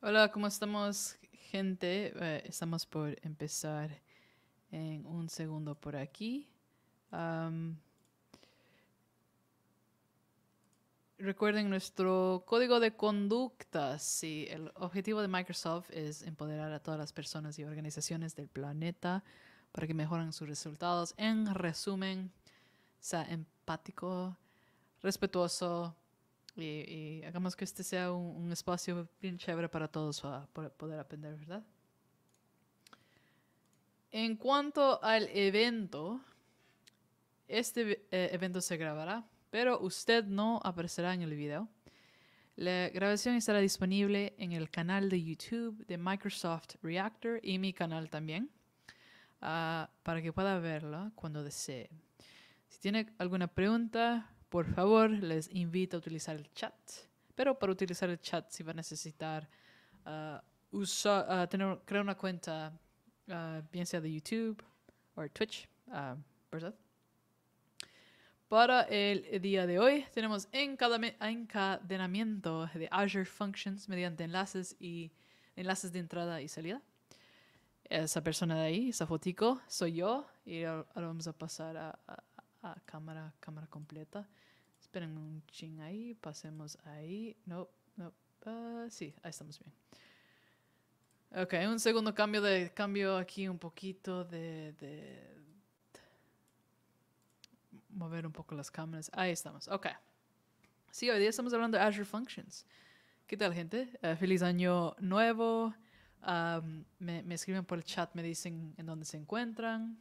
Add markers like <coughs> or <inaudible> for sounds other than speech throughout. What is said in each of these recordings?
Hola, ¿cómo estamos, gente? Eh, estamos por empezar en un segundo por aquí. recuerden nuestro código de conducta. Sí, el objetivo de Microsoft es empoderar a todas las personas y organizaciones del planeta para que mejoren sus resultados. En resumen, sea empático, respetuoso, y, hagamos que este sea un, espacio bien chévere para todos para poder aprender, ¿verdad? En cuanto al evento, este eh, evento se grabará, pero usted no aparecerá en el video. La grabación estará disponible en el canal de YouTube de Microsoft Reactor y mi canal también, ah, para que pueda verla cuando desee. Si tiene alguna pregunta, por favor, les invito a utilizar el chat, pero para utilizar el chat si va a necesitar uh, uh, tener, crear una cuenta, uh, bien sea de YouTube o Twitch, ¿verdad? Para el día de hoy tenemos encadenamiento de Azure Functions mediante enlaces y enlaces de entrada y salida. Esa persona de ahí, esa fotico, soy yo y ahora vamos a pasar a a cámara, cámara completa. Esperen un ching ahí, pasemos ahí. No, no, ah, sí, ahí estamos bien. Ok, un segundo cambio de cambio aquí un poquito de, mover un poco las cámaras. Ahí estamos. Ok. Sí, hoy día estamos hablando de Azure Functions. ¿Qué tal, gente? Eh, feliz año nuevo. Ah, me, me, escriben por el chat, me dicen en dónde se encuentran.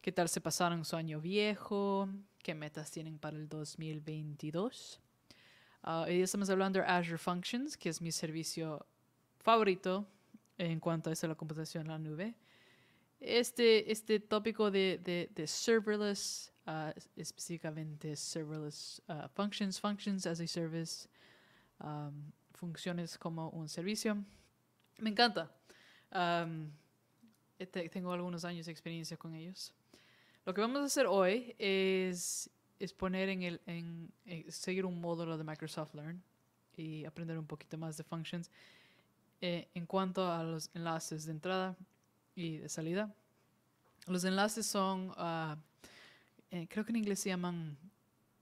¿Qué tal se pasaron su año viejo? ¿Qué metas tienen para el 2022? Uh, ah, estamos hablando de Azure Functions, que es mi servicio favorito en cuanto a la computación en la nube. Este, este tópico de, de, de serverless, ah, específicamente serverless ah, functions, functions as a service, funciones como un servicio, me encanta. tengo algunos años de experiencia con ellos. Lo que vamos a hacer hoy es, en el, seguir un módulo de Microsoft Learn y aprender un poquito más de functions eh, en cuanto a los enlaces de entrada y de salida. Los enlaces son, ah, eh, creo que en inglés se llaman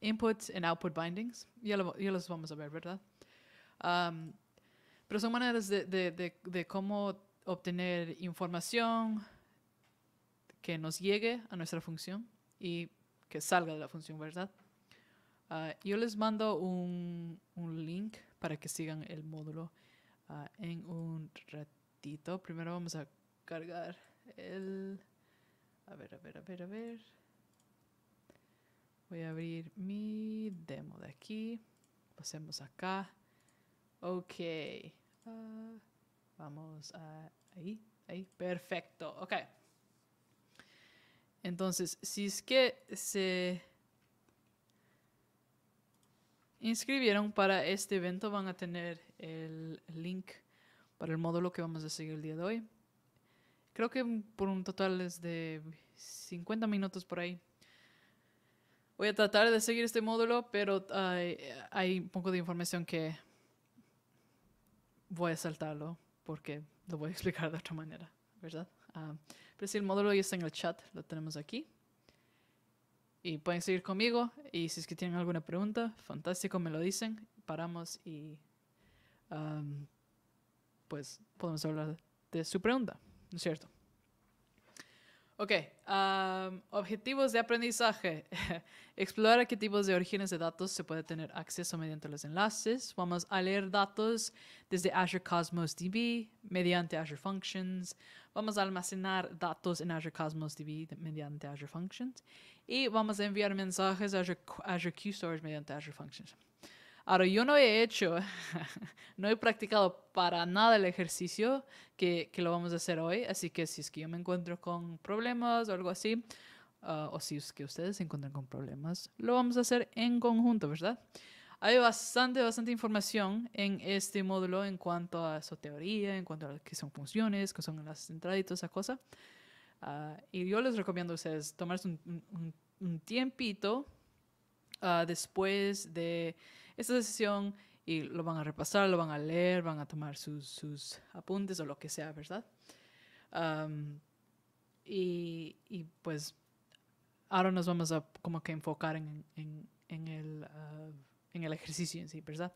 input and output bindings. Ya, los vamos a ver, ¿verdad? pero son maneras de, de cómo obtener información, que nos llegue a nuestra función y que salga de la función, ¿verdad? Ah, yo les mando un, link para que sigan el módulo ah, en un ratito. Primero vamos a cargar el... A ver, a ver, a ver, a ver. Voy a abrir mi demo de aquí. Pasemos acá. Ok. Ah, vamos a... Ahí, ahí. Perfecto. Ok. Entonces, si es que se inscribieron para este evento, van a tener el link para el módulo que vamos a seguir el día de hoy. Creo que por un total es de 50 minutos por ahí. Voy a tratar de seguir este módulo, pero hay, un poco de información que voy a saltarlo porque lo voy a <laughs> explicar de otra manera, ¿verdad? Ah, pero el módulo ya está en el chat, lo tenemos aquí. Y pueden seguir conmigo. Y si es que tienen alguna pregunta, fantástico, me lo dicen. Paramos y pues podemos hablar de su pregunta, ¿no es cierto? Ok, objetivos de aprendizaje. <laughs> Explorar qué tipos de orígenes de datos se puede tener acceso mediante los enlaces. Vamos a leer datos desde Azure Cosmos DB, mediante Azure Functions. Vamos a almacenar datos en Azure Cosmos DB mediante Azure Functions. Y vamos a enviar mensajes a Azure, Azure Q Storage mediante Azure Functions. Ahora, yo no he hecho, <laughs> no he practicado para nada el ejercicio que, que, lo vamos a hacer hoy, así que si es que yo me encuentro con problemas o algo así, ah, o si es que ustedes se encuentran con problemas, lo vamos a hacer en conjunto, ¿verdad? Hay bastante, bastante información en este módulo en cuanto a su teoría, en cuanto a qué son funciones, qué son las entradas y toda esa cosa. Ah, y yo les recomiendo a ustedes tomarse un, tiempito ah, después de esta sesión y lo van a repasar, lo van a leer, van a tomar sus, apuntes o lo que sea, ¿verdad? y, pues ahora nos vamos a como que enfocar en, el... Ah, en el ejercicio en sí, ¿verdad?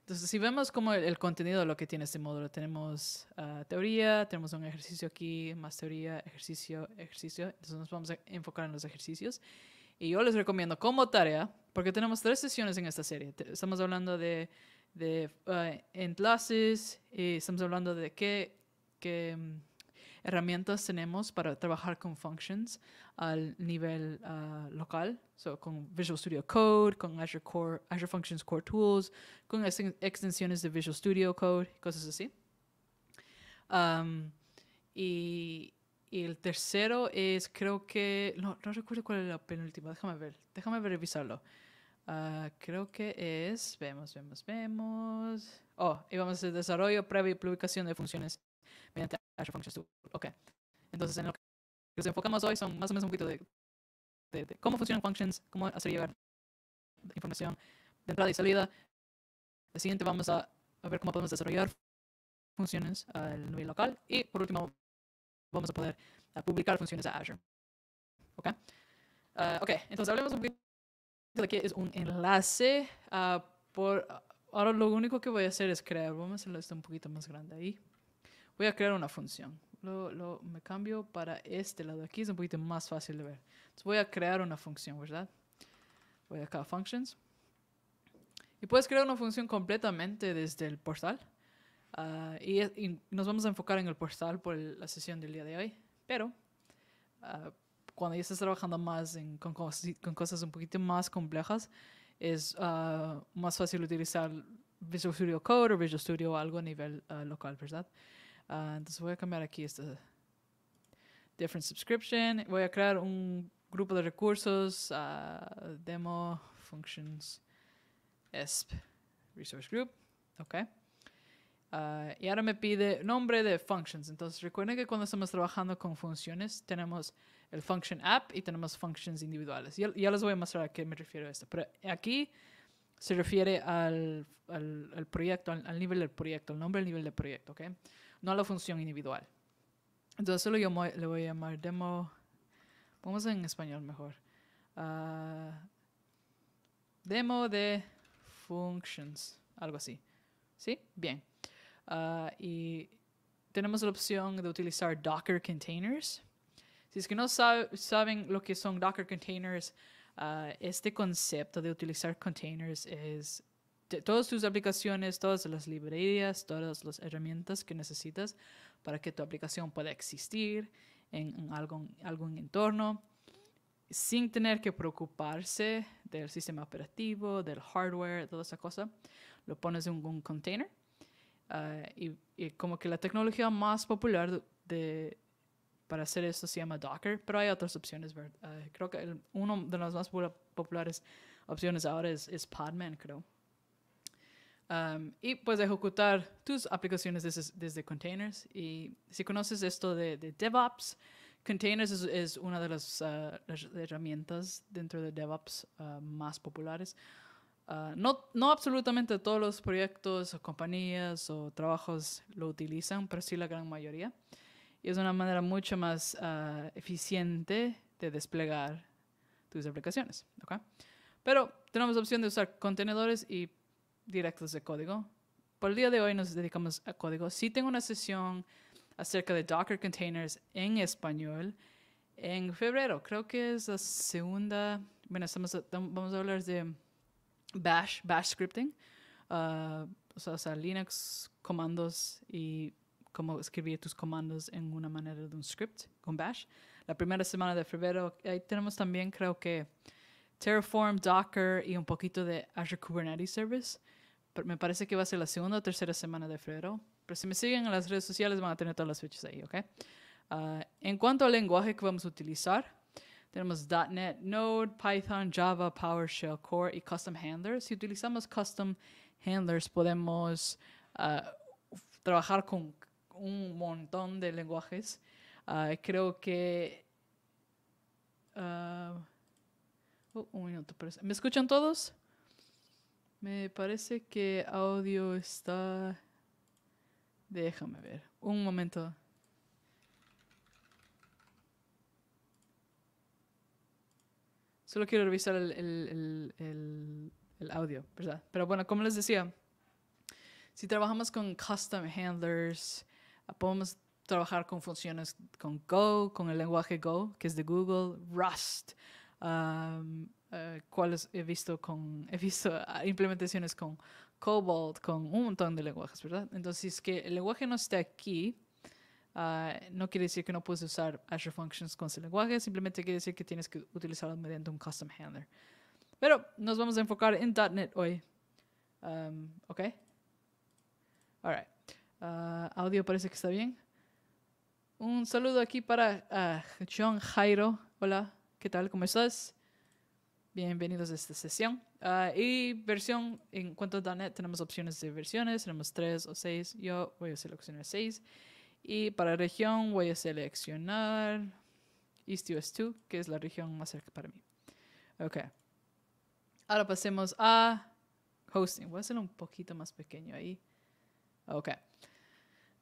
Entonces, si vemos como el, contenido de lo que tiene este módulo, tenemos ah, teoría, tenemos un ejercicio aquí, más teoría, ejercicio, ejercicio. Entonces, nos vamos a enfocar en los ejercicios. Y yo les recomiendo como tarea, porque tenemos tres sesiones en esta serie. Estamos hablando de, de ah, enlaces, y eh, estamos hablando de qué, qué herramientas tenemos para trabajar con functions al nivel ah, local, con Visual Studio Code, con Azure, Core, Azure Functions Core Tools, con extensiones de Visual Studio Code, cosas así. y, el tercero es, creo que, no, recuerdo cuál es la penúltima, déjame ver, déjame revisarlo. Ah, creo que es, vemos, vemos, vemos. Oh, y vamos a desarrollo previo y publicación de funciones mediante Azure Functions Tool. Ok. Entonces, en lo que nos enfocamos hoy son más o menos un poquito de, cómo funcionan functions, cómo hacer llegar información de entrada y salida. El siguiente vamos a, ver cómo podemos desarrollar funciones al nivel local. Y por último, vamos a poder publicar funciones a Azure. ¿Ok? Ah, ok, entonces hablemos un poquito de qué es un enlace. Ah, por, ahora lo único que voy a hacer es crear, vamos a hacerlo esto un poquito más grande ahí voy a crear una función. Lo, lo, me cambio para este lado aquí, es un poquito más fácil de ver. Entonces voy a crear una función, ¿verdad? Voy acá a Functions. Y puedes crear una función completamente desde el portal. Ah, y, nos vamos a enfocar en el portal por la sesión del día de hoy. Pero ah, cuando ya estás trabajando más con, con, cosas un poquito más complejas, es ah, más fácil utilizar Visual Studio Code o Visual Studio o algo a nivel local, ¿verdad? Ah, entonces voy a cambiar aquí esta different subscription. Voy a crear un grupo de recursos, ah, demo, functions, ESP, resource group. Ok. Ah, y ahora me pide nombre de functions. Entonces recuerden que cuando estamos trabajando con funciones tenemos el function app y tenemos functions individuales. Ya, ya les voy a mostrar a qué me refiero a esto. Pero aquí se refiere al, al, proyecto, al, nivel del proyecto, el nombre del nivel del proyecto. okay no la función individual. Entonces solo yo le voy a llamar demo, vamos en español mejor, ah, demo de functions, algo así. ¿Sí? Bien. Ah, y tenemos la opción de utilizar Docker containers. Si es que no saben lo que son Docker containers, ah, este concepto de utilizar containers es todas tus aplicaciones, todas las librerías, todas las herramientas que necesitas para que tu aplicación pueda existir en, algún, entorno sin tener que preocuparse del sistema operativo, del hardware, toda esa cosa. Lo pones en un container ah, y, como que la tecnología más popular de, para hacer eso se llama Docker, pero hay otras opciones. Ah, creo que una uno de las más populares opciones ahora es, es Podman, creo y puedes ejecutar tus aplicaciones desde, containers. Y si conoces esto de, DevOps, containers es, una de ah, las, herramientas dentro de DevOps ah, más populares. Ah, no, no absolutamente todos los proyectos o compañías o trabajos lo utilizan, pero sí la gran mayoría. Y es una manera mucho más eficiente de desplegar tus aplicaciones. Pero tenemos la opción de usar contenedores y directos de código. Por el día de hoy nos dedicamos a código. Sí tengo una sesión acerca de Docker containers en español en febrero. Creo que es la segunda. Bueno, vamos a hablar de Bash, Bash scripting. Ah, o sea, Linux, comandos y cómo escribir tus comandos en una manera de un script con Bash. La primera semana de febrero, ahí tenemos también, creo que Terraform, Docker y un poquito de Azure Kubernetes Service me parece que va a ser la segunda o tercera semana de febrero. Pero si me siguen en las redes sociales van a tener todas las fechas ahí, ¿ok? Ah, en cuanto al lenguaje que vamos a utilizar, tenemos .NET, Node, Python, Java, PowerShell, Core y Custom Handlers. Si utilizamos Custom Handlers, podemos ah, trabajar con un montón de lenguajes. Ah, creo que... Oh, un minuto, ¿me escuchan todos? Me parece que audio está... Déjame ver. Un momento. Solo quiero revisar el, audio, ¿verdad? Pero bueno, como les decía, si trabajamos con custom handlers, ah, podemos trabajar con funciones con Go, con el lenguaje Go, que es de Google, Rust, eh, he visto con, <laughs> visto ah, implementaciones con Cobalt, con un montón de lenguajes, ¿verdad? Entonces, que el lenguaje no esté aquí, ah, no quiere decir que no puedes usar Azure Functions con ese lenguaje, simplemente quiere decir que tienes que utilizarlo mediante un custom handler. Pero nos vamos a enfocar en .NET hoy. Um, ¿Ok? Alright. right. Uh, audio parece que está bien. Un saludo aquí para ah, John Jairo. Hola, ¿qué tal? ¿Cómo estás? Bienvenidos a esta sesión. Ah, y versión, en cuanto a .NET, tenemos opciones de versiones, tenemos tres o seis. Yo voy a seleccionar seis. Y para región voy a seleccionar East US 2, que es la región más cerca para mí. Ok. Ahora pasemos a hosting. Voy a hacerlo un poquito más pequeño ahí. Ok.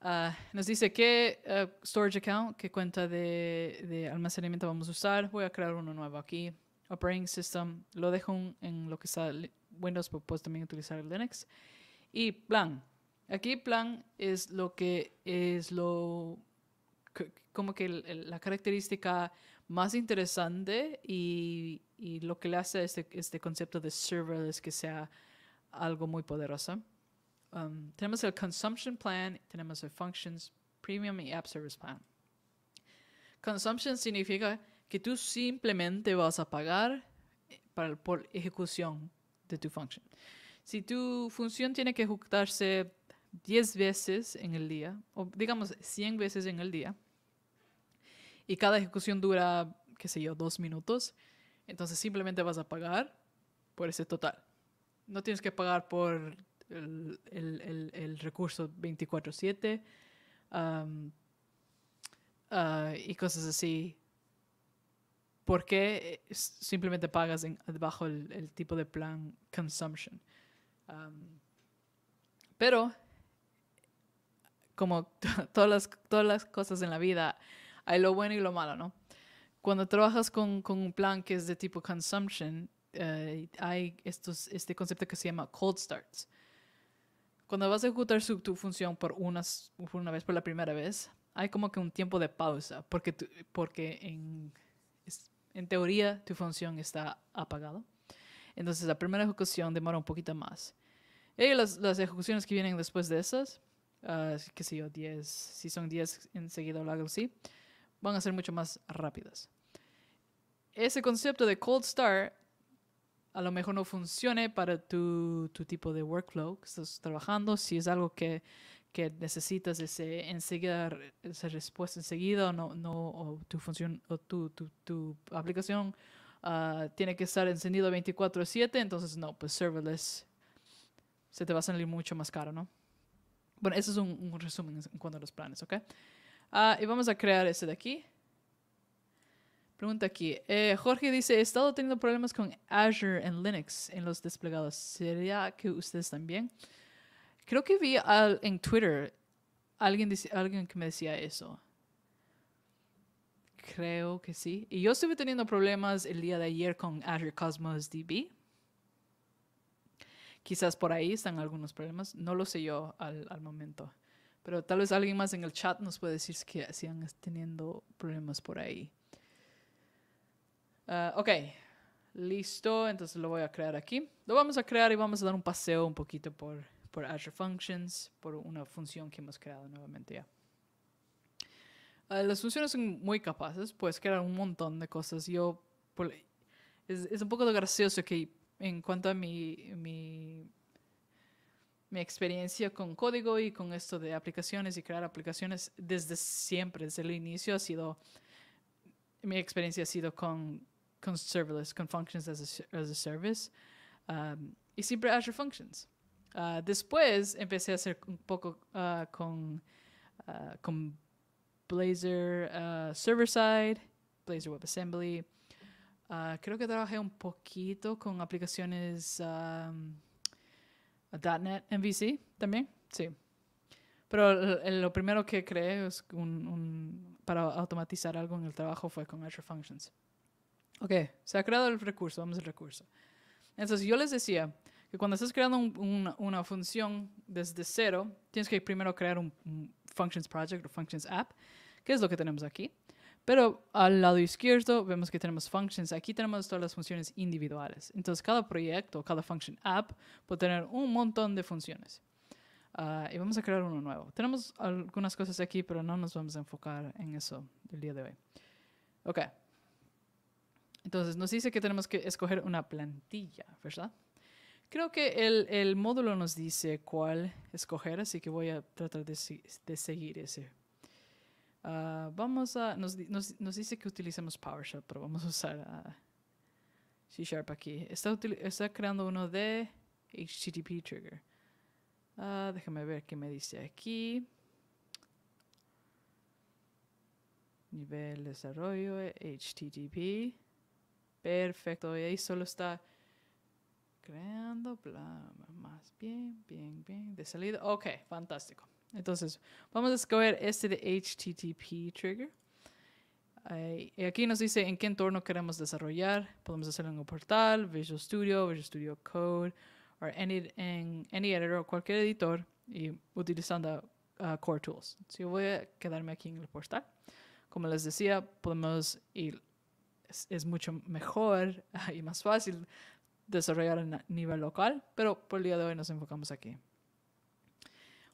Ah, nos dice qué eh, storage account, qué cuenta de almacenamiento vamos a usar. Voy a crear uno nuevo aquí operating system, lo dejo en lo que está Windows, pero puedes también utilizar el Linux. Y plan. Aquí plan es lo que es lo como que la característica más interesante y, lo que le hace este, este concepto de server es que sea algo muy poderoso. Um, tenemos el Consumption Plan, tenemos el Functions Premium y App Service Plan. Consumption significa que tú simplemente vas a pagar eh, para, por ejecución de tu función. Si tu función tiene que ejecutarse 10 veces en el día, o digamos 100 veces en el día, y cada ejecución dura, qué sé yo, dos minutos, entonces simplemente vas a pagar por ese total. No tienes que pagar por el, recurso 24/7 ah, y cosas así. ¿por qué eh, simplemente pagas en, bajo el, tipo de plan consumption? Um, pero, como <laughs> todas las, todas las cosas en la vida, hay lo bueno y lo malo, ¿no? Cuando trabajas con, con un plan que es de tipo consumption, eh, hay estos, este concepto que se llama cold starts. Cuando vas a ejecutar tu función por, unas, por una vez, por la primera vez, hay como que un tiempo de pausa, porque, porque en, en teoría tu función está apagada. Entonces la primera ejecución demora un poquito más. Y las, las ejecuciones que vienen después de esas, que ah, qué sé yo, 10, si son 10 enseguida o algo así, van a ser mucho más rápidas. Ese concepto de cold start a lo mejor no funcione para tu, tu tipo de workflow que estás trabajando, si es algo que, que necesitas ese enseguida, esa respuesta enseguida, no, no, o tu función, o tu, tu, aplicación ah, tiene que estar encendida 24/7, entonces no, pues serverless se te va a salir mucho más caro, ¿no? Bueno, ese es un, resumen en cuanto a los planes, ¿ok? Ah, y vamos a crear ese de aquí. Pregunta aquí. Eh, Jorge dice, he estado teniendo problemas con Azure en Linux en los desplegados. ¿Sería que ustedes también? Creo que vi en Twitter alguien, alguien que me decía eso. Creo que sí. Y yo estuve teniendo problemas el día de ayer con Azure Cosmos DB. Quizás por ahí están algunos problemas. No lo sé yo al, momento. Pero tal vez alguien más en el chat nos puede decir que, si teniendo problemas por ahí. Ah, ok, listo. Entonces lo voy a crear aquí. Lo vamos a crear y vamos a dar un paseo un poquito por por Azure Functions, por una función que hemos creado nuevamente ya. Ah, las funciones son muy capaces, puedes crear un montón de cosas. Yo, es, un poco gracioso que en cuanto a mi, mi, mi, experiencia con código y con esto de aplicaciones y crear aplicaciones, desde siempre, desde el inicio ha sido, mi experiencia ha sido con, con serverless, con functions as a, service. Um, y siempre Azure Functions. Ah, después empecé a hacer un poco ah, con, ah, con Blazor Server-Side, Blazor WebAssembly. creo que trabajé un poquito con aplicaciones .NET MVC también, sí. Pero lo primero que creé es para automatizar algo en el trabajo fue con Azure Functions. Ok, se ha creado el recurso, vamos al recurso. Entonces yo les decía, que cuando estás creando una, función desde cero, tienes que primero crear un, Functions Project o Functions App, que es lo que tenemos aquí. Pero al lado izquierdo vemos que tenemos functions. Aquí tenemos todas las funciones individuales. Entonces, cada proyecto, cada function app puede tener un montón de funciones. Ah, y vamos a crear uno nuevo. Tenemos algunas cosas aquí, pero no nos vamos a enfocar en eso el día de hoy. Ok. Entonces, nos dice que tenemos que escoger una plantilla, ¿verdad? Creo que el, módulo nos dice cuál escoger, así que voy a tratar de, seguir ese. Ah, vamos a, nos, dice que utilicemos PowerShell, pero vamos a usar ah, C Sharp aquí. Está, creando uno de HTTP Trigger. Ah, déjame ver qué me dice aquí. Nivel desarrollo, HTTP. Perfecto, y ahí solo está creando, más bien, bien, bien, de salida. Ok, fantástico. Entonces, vamos a escoger este de HTTP trigger. Eh, y aquí nos dice en qué entorno queremos desarrollar. Podemos hacerlo en el portal, Visual Studio, Visual Studio Code, o en any editor cualquier editor y utilizando ah, Core Tools. Si yo voy a quedarme aquí en el portal, como les decía, podemos ir, es, mucho mejor <laughs> y más fácil desarrollar a nivel local, pero por el día de hoy nos enfocamos aquí.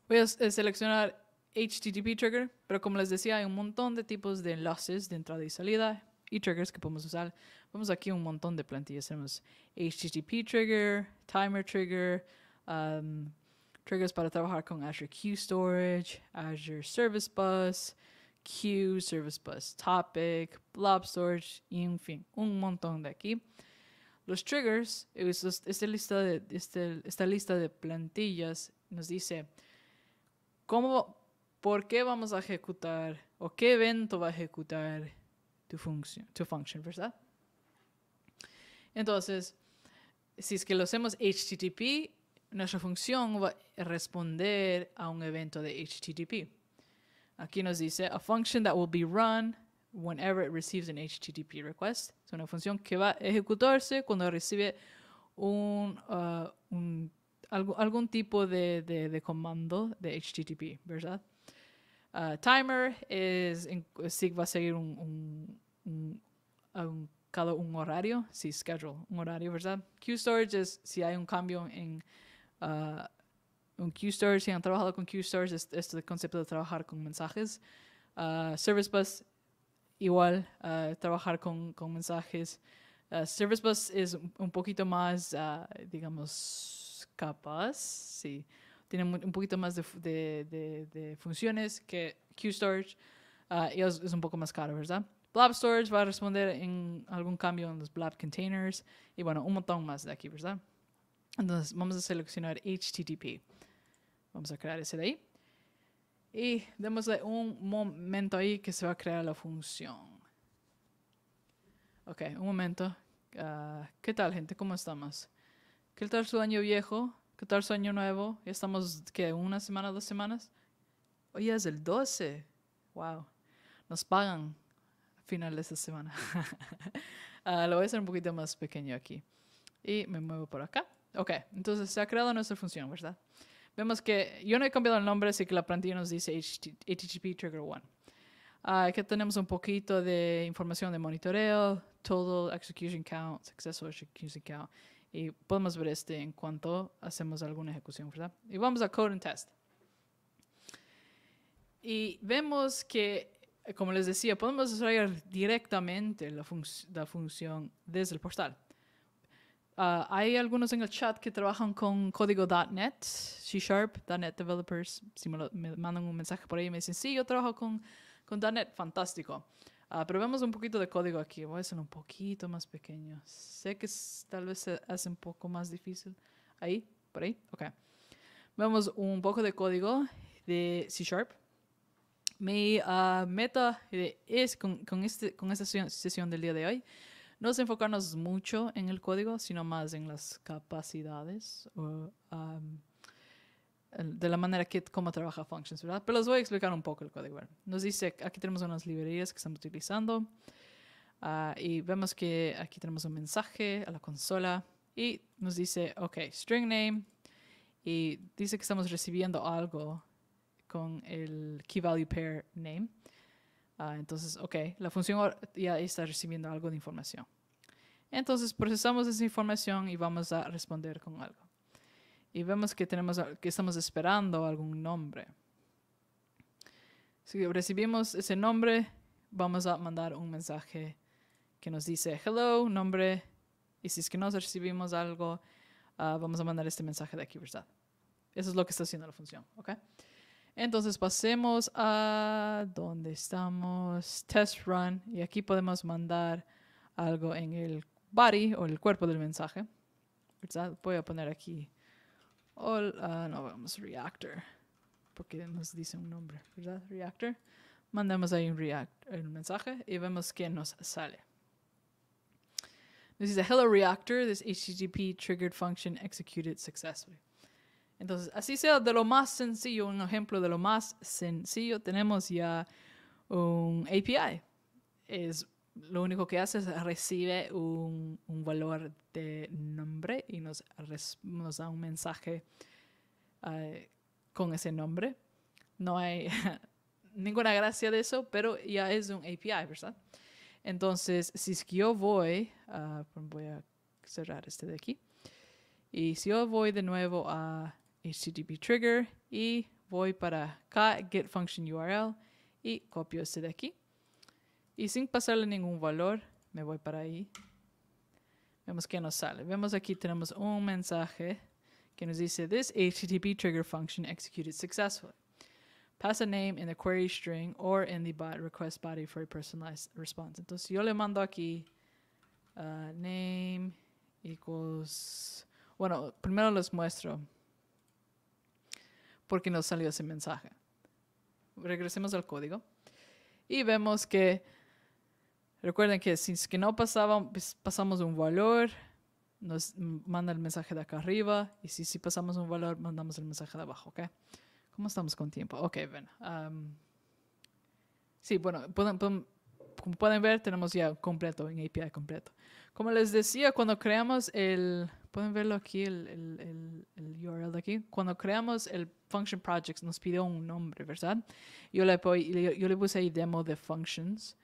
Voy a eh, seleccionar HTTP trigger, pero como les decía, hay un montón de tipos de enlaces de entrada y salida y triggers que podemos usar. Vamos aquí un montón de plantillas. Tenemos HTTP trigger, timer trigger, um, triggers para trabajar con Azure Queue Storage, Azure Service Bus, Queue, Service Bus Topic, Blob Storage, y en fin, un montón de aquí. Los triggers, eh, esta, lista de, este, esta lista de plantillas nos dice cómo, por qué vamos a ejecutar o qué evento va a ejecutar tu función, tu function, ¿verdad? Entonces, si es que lo hacemos HTTP, nuestra función va a responder a un evento de HTTP. Aquí nos dice a function that will be run whenever it receives an HTTP request. Es una función que va a ejecutarse cuando recibe un, uh, algún tipo de, comando de HTTP, ¿verdad? Uh, timer es, va a seguir un, cada un horario, si schedule, un horario, verdad Queue Q-Storage es si hay un cambio en uh, un queue storage si han trabajado con queue storage es, es, el concepto de trabajar con mensajes. Uh, service Bus igual ah, trabajar con, con mensajes. Ah, Service Bus es un poquito más, ah, digamos, capaz, sí. Tiene un poquito más de, de, funciones que QStorage. es, es, un poco más caro, ¿verdad? Blob Storage va a responder en algún cambio en los Blob Containers y bueno, un montón más de aquí, ¿verdad? Entonces vamos a seleccionar HTTP. Vamos a crear ese de ahí. Y démosle un momento ahí que se va a crear la función. Ok, un momento. Ah, ¿Qué tal, gente? ¿Cómo estamos? ¿Qué tal su año viejo? ¿Qué tal su año nuevo? ¿Ya estamos, qué, una semana, dos semanas? Hoy es el 12. Wow. Nos pagan a final de esta semana. <laughs> Ah, lo voy a hacer un poquito más pequeño aquí. Y me muevo por acá. Ok, entonces se ha creado nuestra función, ¿verdad? Vemos que yo no he cambiado el nombre, así que la plantilla nos dice HTTP Trigger 1. Ah, aquí tenemos un poquito de información de monitoreo, total execution count, successful execution count. Y podemos ver este en cuanto hacemos alguna ejecución, ¿verdad? Y vamos a code and test. Y vemos que, como les decía, podemos desarrollar directamente la, la función desde el portal. Ah, hay algunos en el chat que trabajan con código .NET, C Sharp, .NET Developers. Si me, mandan un mensaje por ahí me dicen, sí, yo trabajo con, con .NET, fantástico. Ah, pero vemos un poquito de código aquí. Voy a hacerlo un poquito más pequeño. Sé que tal vez se hace un poco más difícil. Ahí, por ahí, ok. Vemos un poco de código de C Sharp. Mi ah, meta eh, es con, con, este, con esta sesión del día de hoy no enfocarnos mucho en el código, sino más en las capacidades o, de la manera que cómo trabaja Functions, ¿verdad? Pero les voy a explicar un poco el código. Nos dice, aquí tenemos unas librerías que estamos utilizando ah, y vemos que aquí tenemos un mensaje a la consola y nos dice, ok, string name y dice que estamos recibiendo algo con el key value pair name. Ah, entonces, ok, la función ya está recibiendo algo de información. Entonces procesamos esa información y vamos a responder con algo. Y vemos que, tenemos, que estamos esperando algún nombre. Si recibimos ese nombre, vamos a mandar un mensaje que nos dice hello, nombre. Y si es que no recibimos algo, ah, vamos a mandar este mensaje de aquí, ¿verdad? Eso es lo que está haciendo la función, ¿ok? Entonces pasemos a donde estamos, test run, y aquí podemos mandar algo en el body o el cuerpo del mensaje. Voy a poner aquí, ah, no, vamos, reactor, porque nos dice un nombre, ¿verdad? Reactor. Mandamos ahí un, mensaje y vemos qué nos sale. This is a hello reactor. This HTTP triggered function executed successfully. Entonces, así sea de lo más sencillo, un ejemplo de lo más sencillo, tenemos ya un API. Es lo único que hace es recibe un, valor de nombre y nos, nos da un mensaje eh, con ese nombre. No hay <laughs> ninguna gracia de eso, pero ya es un API, ¿verdad? Entonces, si yo voy, ah, voy a cerrar este de aquí, y si yo voy de nuevo a HTTP trigger y voy para acá, get function URL y copio este de aquí. Y sin pasarle ningún valor, me voy para ahí. Vemos que nos sale. Vemos aquí tenemos un mensaje que nos dice this HTTP trigger function executed successfully. Pass a name in the query string or in the request body for a personalized response. Entonces yo le mando aquí ah, name equals. Bueno, primero les muestro porque nos salió ese mensaje. Regresemos al código y vemos que, recuerden que si que no pasaba, pues, pasamos un valor, nos manda el mensaje de acá arriba y si, si pasamos un valor, mandamos el mensaje de abajo, ¿ok? ¿Cómo estamos con tiempo? Ok, ven. sí, bueno, como pueden ver, tenemos ya completo, en API completo. Como les decía, cuando creamos el Pueden verlo aquí, el, el, el, URL de aquí. Cuando creamos el function projects, nos pidió un nombre, ¿verdad? Yo le, yo, yo le puse ahí demo de functions.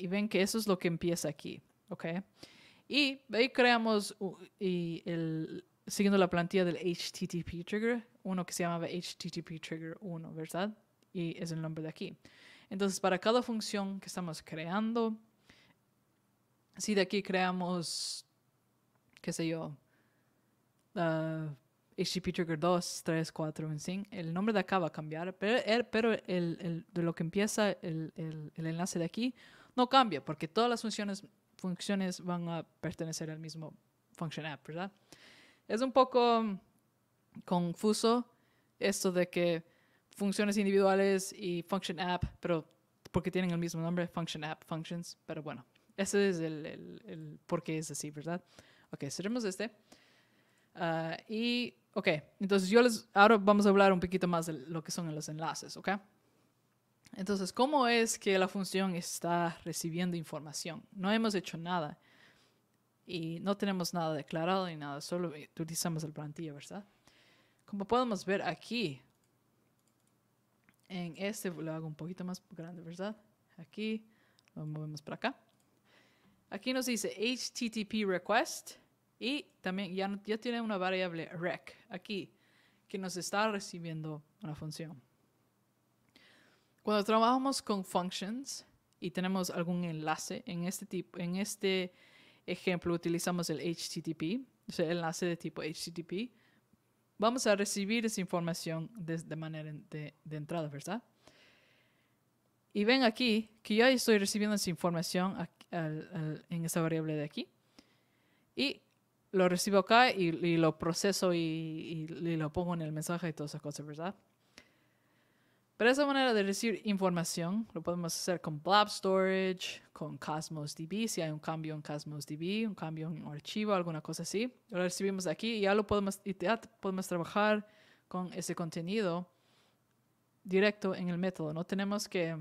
y ven que eso es lo que empieza aquí, ¿ok? Y ahí creamos y siguiendo la plantilla del HTTP trigger, uno que se llamaba HTTP trigger 1, ¿verdad? Y es el nombre de aquí. Entonces, para cada función que estamos creando, si de aquí creamos qué sé yo, HTTP ah, Trigger 2, 3, 4, en fin, el nombre de acá va a cambiar, pero, eh, pero el, el, de lo que empieza el, el, enlace de aquí no cambia, porque todas las funciones, funciones van a pertenecer al mismo function app, ¿verdad? Es un poco confuso esto de que funciones individuales y function app, pero porque tienen el mismo nombre, function app, functions, pero bueno, ese es el, el, el por qué es así, ¿verdad? Ok, cerremos este. Ah, y, ok, entonces yo les, ahora vamos a hablar un poquito más de lo que son los enlaces, ¿ok? Entonces, ¿cómo es que la función está recibiendo información? No hemos hecho nada y no tenemos nada declarado ni nada, solo utilizamos el plantillo, ¿verdad? Como podemos ver aquí, en este lo hago un poquito más grande, ¿verdad? Aquí lo movemos para acá. Aquí nos dice HTTP request y también ya, ya tiene una variable rec aquí que nos está recibiendo una función. Cuando trabajamos con functions y tenemos algún enlace, en este, tipo, en este ejemplo utilizamos el HTTP, o el enlace de tipo HTTP, vamos a recibir esa información de, manera de, entrada, ¿verdad? Y ven aquí que ya estoy recibiendo esa información en esta variable de aquí. Y lo recibo acá y, lo proceso y, lo pongo en el mensaje y todas esas cosas, ¿verdad? Pero esa manera de recibir información lo podemos hacer con Blob Storage, con Cosmos DB, si hay un cambio en Cosmos DB, un cambio en un archivo, alguna cosa así. Lo recibimos aquí y ya lo podemos, y ya podemos trabajar con ese contenido directo en el método. No tenemos que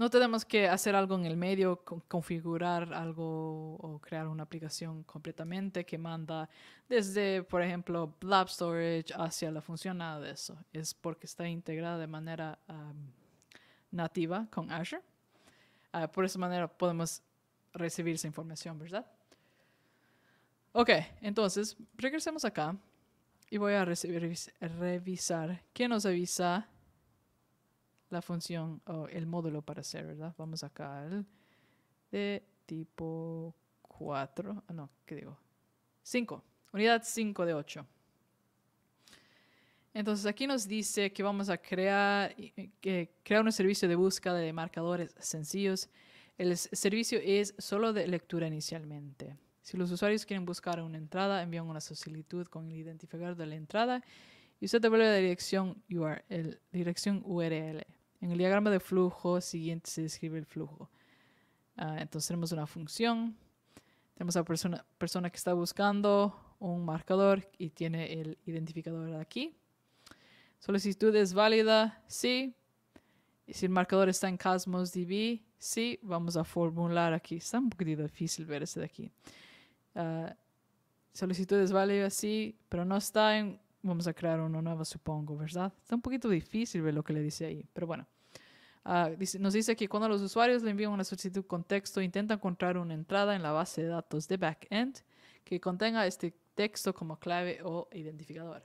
no tenemos que hacer algo en el medio, configurar algo o crear una aplicación completamente que manda desde, por ejemplo, Blob Storage hacia la función, nada de eso. Es porque está integrada de manera nativa con Azure. Ah, por esa manera podemos recibir esa información, ¿verdad? Ok, entonces regresemos acá y voy a, revisar qué nos avisa la función o el módulo para hacer, ¿verdad? Vamos acá al de tipo 4, ah, no, ¿qué digo? 5, unidad 5 de 8. Entonces aquí nos dice que vamos a crear, eh, que un servicio de búsqueda de marcadores sencillos. El servicio es solo de lectura inicialmente. Si los usuarios quieren buscar una entrada, envían una solicitud con el identificador de la entrada y usted devuelve la dirección URL. Dirección URL. En el diagrama de flujo siguiente se describe el flujo. Ah, entonces tenemos una función, tenemos a la persona, persona que está buscando un marcador y tiene el identificador de aquí. Solicitud es válida, sí. Y si el marcador está en Cosmos DB, sí, vamos a formular aquí. Está un poquito difícil ver este de aquí. Ah, solicitud es válida, sí, pero no está en vamos a crear una nueva, supongo, ¿verdad? Está un poquito difícil ver lo que le dice ahí, pero bueno. Ah, nos dice que cuando los usuarios le envían una solicitud con texto, intenta encontrar una entrada en la base de datos de backend que contenga este texto como clave o identificador.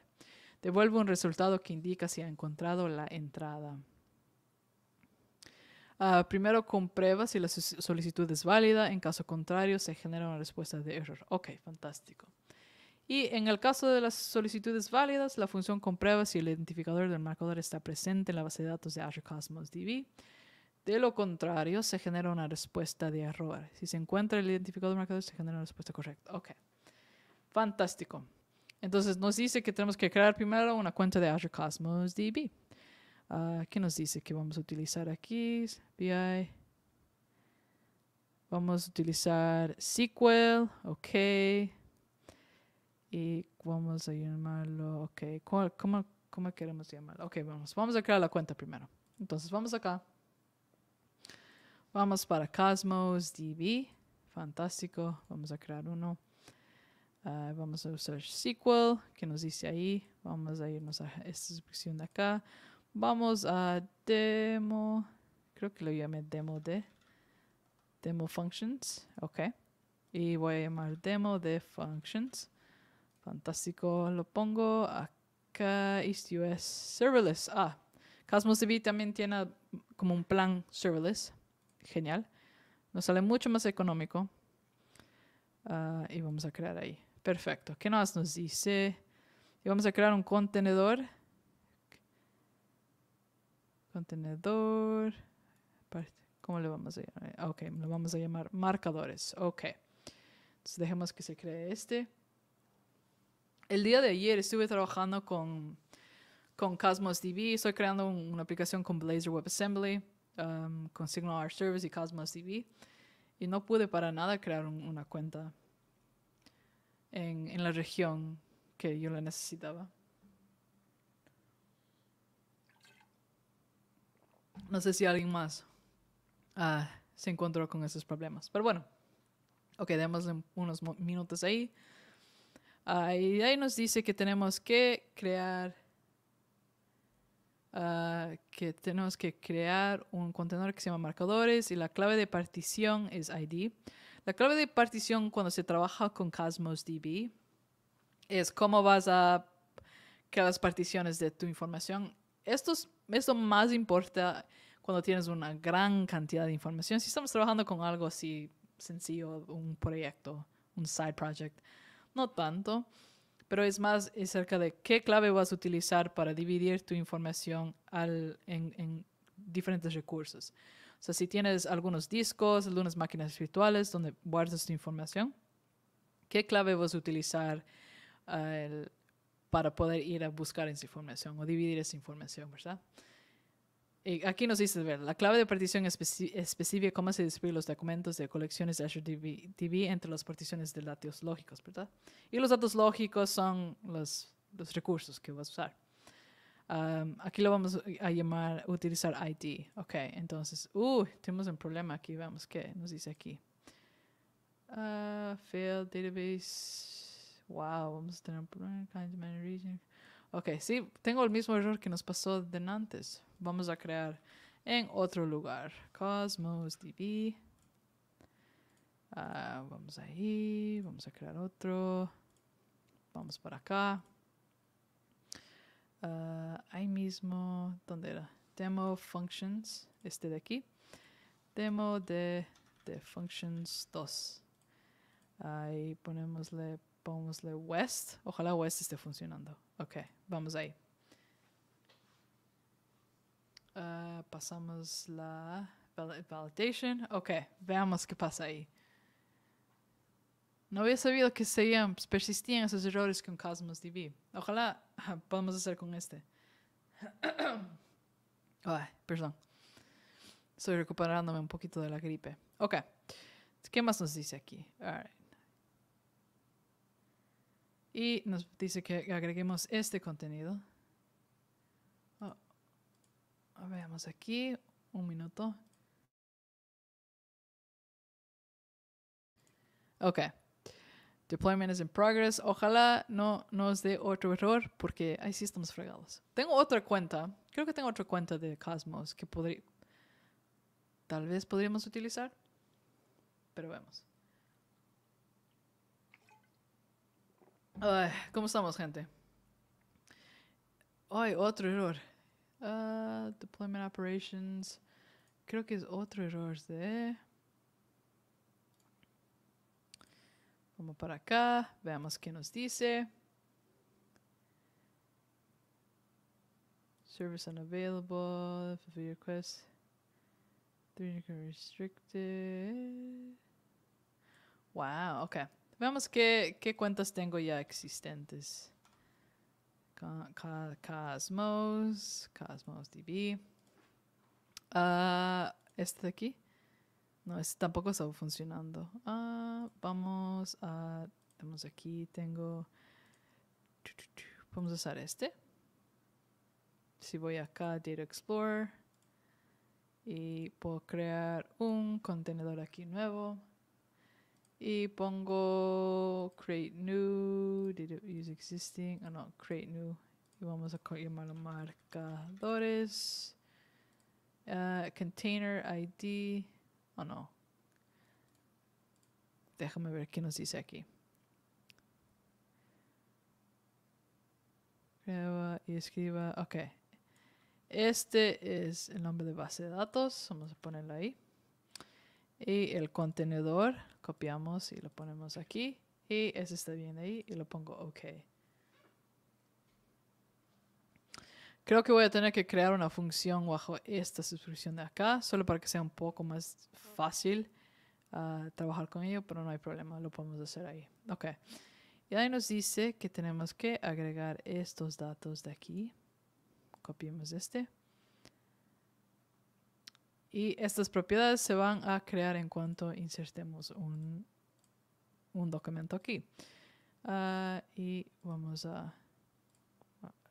Devuelve un resultado que indica si ha encontrado la entrada. Ah, primero comprueba si la solicitud es válida, en caso contrario se genera una respuesta de error. Ok, fantástico. Y en el caso de las solicitudes válidas, la función comprueba si el identificador del marcador está presente en la base de datos de Azure Cosmos DB. De lo contrario, se genera una respuesta de error. Si se encuentra el identificador del marcador, se genera una respuesta correcta. Ok. Fantástico. Entonces nos dice que tenemos que crear primero una cuenta de Azure Cosmos DB. Ah, ¿Qué nos dice que vamos a utilizar aquí? BI. Vamos a utilizar SQL. Ok y vamos a llamarlo, ok, ¿cómo, queremos llamarlo? Ok, vamos, vamos a crear la cuenta primero. Entonces vamos acá. Vamos para Cosmos DB. Fantástico. Vamos a crear uno. Ah, vamos a usar SQL, que nos dice ahí. Vamos a irnos a esta sección de acá. Vamos a demo. Creo que lo llamé demo de. Demo functions. Ok. Y voy a llamar demo de functions. Fantástico, lo pongo acá, East US, serverless. Ah, Cosmos DB también tiene como un plan serverless. Genial. Nos sale mucho más económico. Ah, y vamos a crear ahí. Perfecto. ¿Qué más nos dice? Y vamos a crear un contenedor. Contenedor. ¿Cómo le vamos a llamar? Ok, lo vamos a llamar marcadores. Ok. Entonces dejemos que se cree este el día de ayer estuve trabajando con, con Cosmos DB. Estoy creando una aplicación con Blazor WebAssembly, um, con SignalR Service y Cosmos DB. Y no pude para nada crear una cuenta en, la región que yo la necesitaba. No sé si alguien más ah, se encontró con esos problemas. Pero bueno, ok, démosle unos minutos ahí y ahí nos dice que tenemos que crear ah, que tenemos que crear un contenedor que se llama marcadores y la clave de partición es ID. La clave de partición cuando se trabaja con Cosmos DB es cómo vas a crear las particiones de tu información. Esto, es, esto más importa cuando tienes una gran cantidad de información. Si estamos trabajando con algo así sencillo, un proyecto, un side project, no tanto, pero es más acerca de qué clave vas a utilizar para dividir tu información en, diferentes recursos. O sea, si tienes algunos discos, algunas máquinas virtuales donde guardas tu información, ¿qué clave vas a utilizar eh, para poder ir a buscar esa información o dividir esa información, verdad? aquí nos dice, la clave de partición específica cómo se distribuyen los documentos de colecciones de Azure DB, entre las particiones de datos lógicos, ¿verdad? Y los datos lógicos son los, recursos que vas a usar. aquí lo vamos a llamar utilizar ID. Ok, entonces, uh, tenemos un problema aquí. Vamos, ¿qué nos dice aquí? Ah, failed database. Wow, vamos a tener un problema. Kind of Ok, sí, tengo el mismo error que nos pasó de antes. Vamos a crear en otro lugar. Cosmos DB. Ah, vamos ahí, vamos a crear otro. Vamos para acá. Ah, ahí mismo, ¿dónde era? Demo functions, este de aquí. Demo de, functions 2. Ahí ponemosle, ponemosle west. Ojalá west esté funcionando. Ok, vamos ahí. Ah, pasamos la validation. Ok, veamos qué pasa ahí. No había sabido que pues, persistían esos errores con Cosmos DB. Ojalá podamos hacer con este. <coughs> perdón. Estoy recuperándome un poquito de la gripe. Ok. ¿Qué más nos dice aquí? Y nos dice que agreguemos este contenido. Oh, veamos aquí, un minuto. Ok. Deployment is in progress. Ojalá no nos dé otro error porque ahí sí estamos fregados. Tengo otra cuenta. Creo que tengo otra cuenta de Cosmos que podría... Tal vez podríamos utilizar. Pero vemos. ¡Ay! ¿Cómo estamos, gente? Ay, otro error. Uh, deployment operations. Creo que es otro error de... Vamos para acá, veamos qué nos dice. Service unavailable, fulfill request. Three restricted. Wow, okay. Veamos qué, cuentas tengo ya existentes. Cosmos, Cosmos DB. Ah, este de aquí. No, este tampoco está funcionando. Ah, vamos a. aquí, tengo. Vamos a usar este. Si voy acá, Data Explorer. Y puedo crear un contenedor aquí nuevo y pongo create new, use existing, ah, no, create new. Y vamos a llamar marcadores, ah, container ID, o ah, no. Déjame ver qué nos dice aquí. y escriba, ok. Este es el nombre de base de datos, vamos a ponerlo ahí y el contenedor, copiamos y lo ponemos aquí y ese está bien ahí y lo pongo OK. Creo que voy a tener que crear una función bajo esta suscripción de acá, solo para que sea un poco más fácil ah, trabajar con ello, pero no hay problema, lo podemos hacer ahí. Ok. Y ahí nos dice que tenemos que agregar estos datos de aquí. Copiemos este. Y estas propiedades se van a crear en cuanto insertemos un, documento aquí. Ah, y vamos a,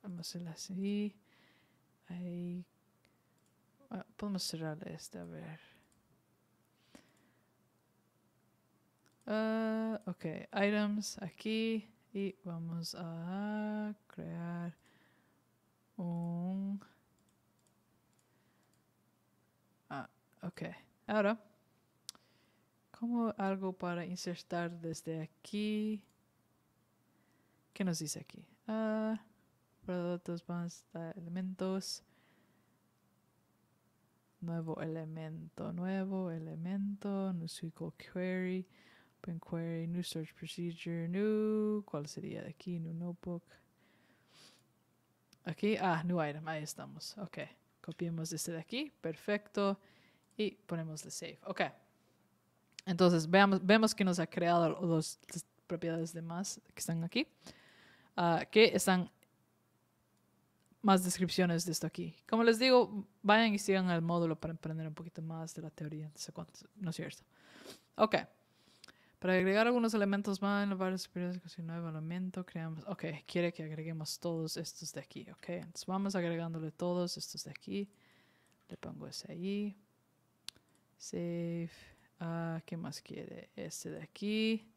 vamos a hacerla así. Ahí. Ah, podemos cerrar este, a ver. Ah, ok, items aquí. Y vamos a crear un... Ok, ahora, ¿cómo algo para insertar desde aquí? ¿Qué nos dice aquí? Ah, productos más elementos. Nuevo elemento, nuevo elemento, new SQL query, open query, new search procedure, new. ¿Cuál sería de aquí? New notebook. Aquí, ah, new item, ahí estamos. Ok, copiemos este de aquí, perfecto. Y el save. Ok. Entonces, veamos, vemos que nos ha creado las propiedades de más que están aquí. Ah, que están más descripciones de esto aquí. Como les digo, vayan y sigan al módulo para aprender un poquito más de la teoría. No sé cuánto, ¿no es cierto? Ok. Para agregar algunos elementos más en los varios periodos con nuevo elemento, creamos. Ok, quiere que agreguemos todos estos de aquí. Ok, entonces vamos agregándole todos estos de aquí. Le pongo ese ahí. Save. Ah, ¿Qué más quiere? Este de aquí.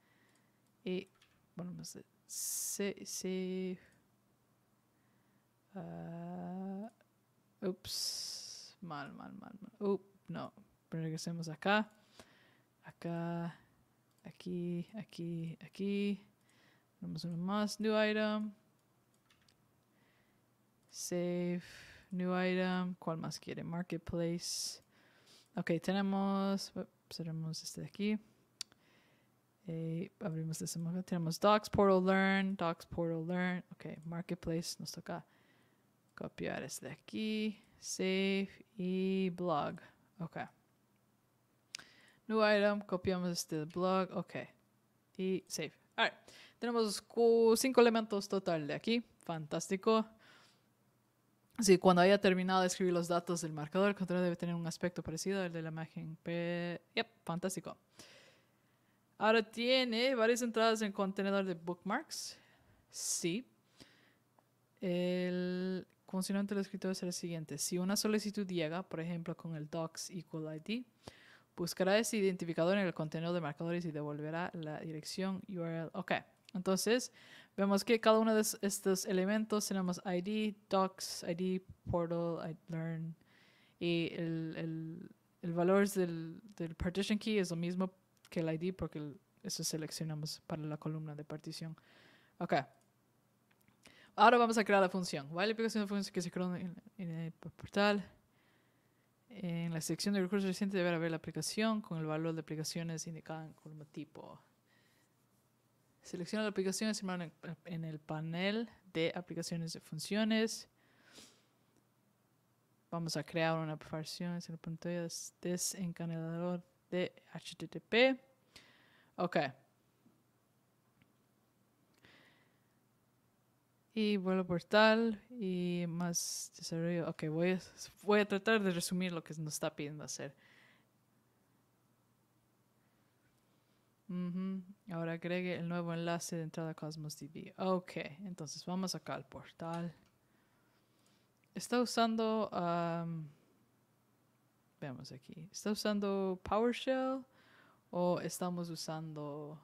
Y bueno, save. Pues, eh, save. Uh, ah, ups. Mal, mal, mal, mal. Oh, no. Regresemos acá. Acá. Aquí, aquí, aquí. Ponemos uno más. New item. Save. New item. ¿Cuál más quiere? Marketplace. Ok, tenemos, cerramos este de aquí. Eh, abrimos este semana, Tenemos docs, portal, learn, docs, portal, learn. Ok, marketplace, nos toca copiar este de aquí, save y blog. Ok. New item, copiamos este blog. Ok. Y save. All right. Tenemos cinco elementos total de aquí. Fantástico. Sí, cuando haya terminado de escribir los datos del marcador, el control debe tener un aspecto parecido al de la imagen. yep, fantástico. Ahora tiene varias entradas en contenedor de bookmarks. Sí. El funcionamiento del escritor es el siguiente. Si una solicitud llega, por ejemplo, con el docs equal ID, buscará ese identificador en el contenedor de marcadores y devolverá la dirección URL. Ok, entonces Vemos que cada uno de estos elementos tenemos ID, docs, ID, portal, id learn y el, valor del, partition key es lo mismo que el ID porque eso seleccionamos para la columna de partición. Ok. Ahora vamos a crear la función. Vale, la aplicación de función que se creó en, en el portal. En la sección de recursos recientes deberá haber la aplicación con el valor de aplicaciones indicada en columna tipo. Selecciona la aplicación en el panel de aplicaciones de funciones. Vamos a crear una versión en el punto de desencadenador de HTTP. Ok. Y vuelvo vuelo portal y más desarrollo. Ok, voy a, tratar de resumir lo que nos está pidiendo hacer. Uh Ahora agregue el nuevo enlace de entrada Cosmos DB. Ok, entonces vamos acá al portal. Está usando, um, veamos aquí, está usando PowerShell o estamos usando...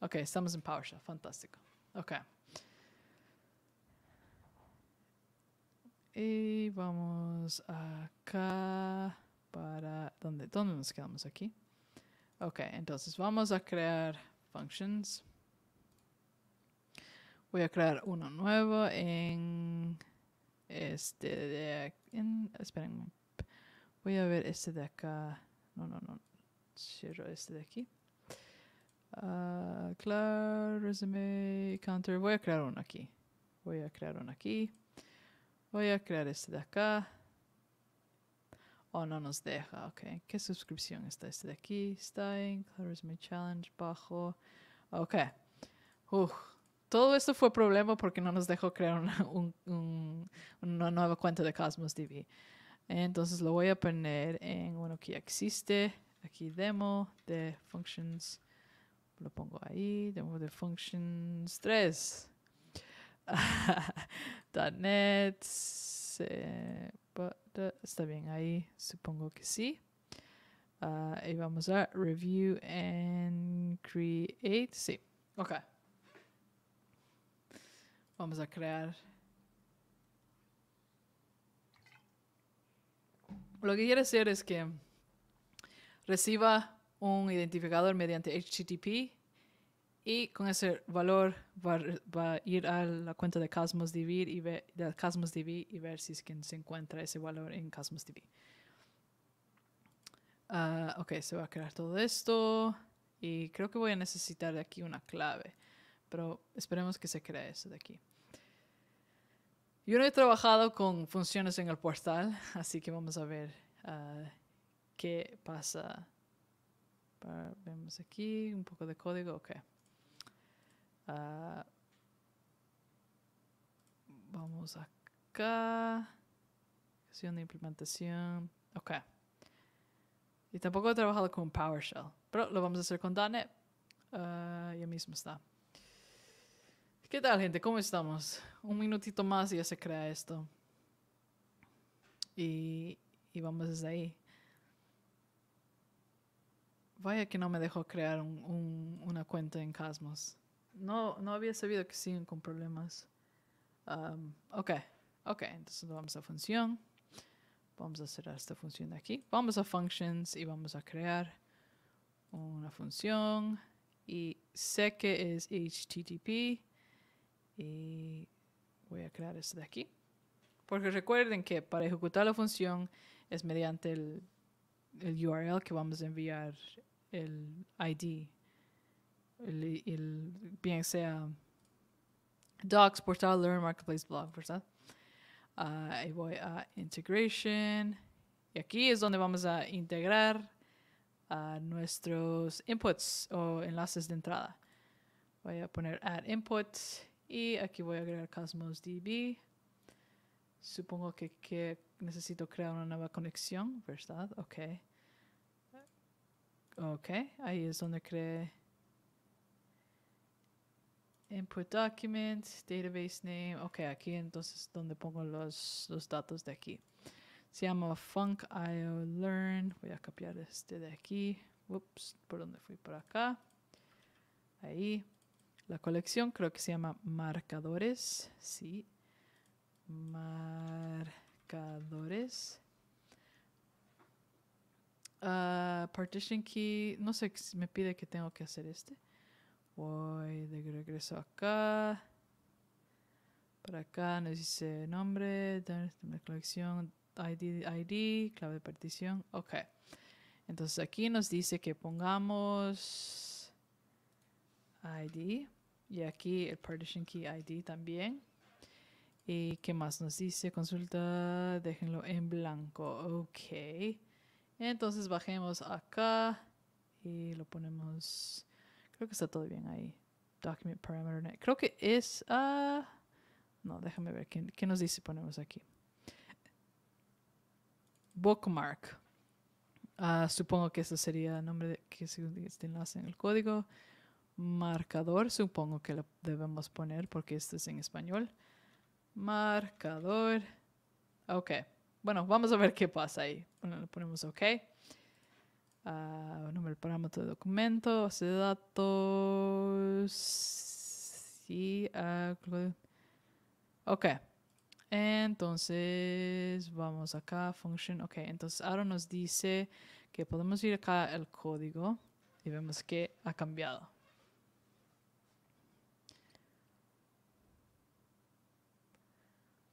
Ok, estamos en PowerShell, fantástico. Ok. Y vamos acá para donde, ¿dónde nos quedamos aquí? Ok, entonces vamos a crear functions. Voy a crear uno nuevo en este de aquí. esperen, voy a ver este de acá. No, no, no. Cierro este de aquí. Ah, claro, resume, counter. Voy a crear uno aquí. Voy a crear uno aquí. Voy a crear este de acá. Oh, no nos deja. Ok. ¿Qué suscripción está este de aquí? Está en Charisma Challenge bajo. Ok. Uf. Todo esto fue problema porque no nos dejó crear una, nueva cuenta de Cosmos DB. Entonces lo voy a poner en uno que ya existe. Aquí demo de functions. Lo pongo ahí. Demo de functions 3. <laughs> .NET está bien, ahí supongo que sí. Uh, ah, y vamos a review and create. Sí, ok. Vamos a crear. Lo que quiero hacer es que reciba un identificador mediante HTTP y con ese valor va, a ir a la cuenta de Cosmos DB, y Cosmos y ver si es se encuentra ese valor en Cosmos DB. Ah, ok, se va a crear todo esto. Y creo que voy a necesitar de aquí una clave. Pero esperemos que se cree eso de aquí. Yo no he trabajado con funciones en el portal, <laughs> así que vamos a ver ah, qué pasa. Ah, vemos aquí un poco de código. Ok. Ah, vamos acá. Acción de implementación. Ok. Y tampoco he trabajado con PowerShell, pero lo vamos a hacer con .NET. Ah, ya mismo está. ¿Qué tal, gente? ¿Cómo estamos? Un minutito más y ya se crea esto. Y, y vamos desde ahí. Vaya que no me dejó crear un, una cuenta en Cosmos no, no había sabido que siguen con problemas. ok, entonces vamos a función. Vamos a cerrar esta función de aquí. Vamos a functions y vamos a crear una función. Y sé que es HTTP. Y voy a crear esto de aquí. Porque recuerden que para ejecutar la función es mediante el, el URL que vamos a enviar el ID el, bien sea docs, portal, learn, marketplace, blog, ¿verdad? Ah, voy a integration. Y aquí es donde vamos a integrar ah, nuestros inputs o enlaces de entrada. Voy a poner add input y aquí voy a agregar Cosmos DB. Supongo que, que necesito crear una nueva conexión, ¿verdad? Ok. Ok, ahí es donde creé Input document, database name. Ok, aquí entonces donde pongo los, los datos de aquí. Se llama IO learn. Voy a copiar este de aquí. Ups, por donde fui, por acá. Ahí. La colección creo que se llama marcadores. Sí. Marcadores. Ah, partition key. No sé, me pide que tengo que hacer este. Voy de regreso acá. Para acá nos dice nombre, la colección, ID, ID, clave de partición. Ok. Entonces aquí nos dice que pongamos ID y aquí el partition key ID también. ¿Y qué más nos dice? Consulta, déjenlo en blanco. Ok. Entonces bajemos acá y lo ponemos Creo que está todo bien ahí. Document parameter net. Creo que es... Ah, no, déjame ver ¿qué, qué nos dice ponemos aquí. Bookmark. Ah, supongo que ese sería el nombre de, que se este enlace en el código. Marcador, supongo que lo debemos poner porque esto es en español. Marcador. Ok. Bueno, vamos a ver qué pasa ahí. Bueno, ponemos OK uh, ah, nombre parámetro de documento, base de datos. Sí, ah, ok. Entonces, vamos acá, function. Ok, entonces ahora nos dice que podemos ir acá al código y vemos que ha cambiado.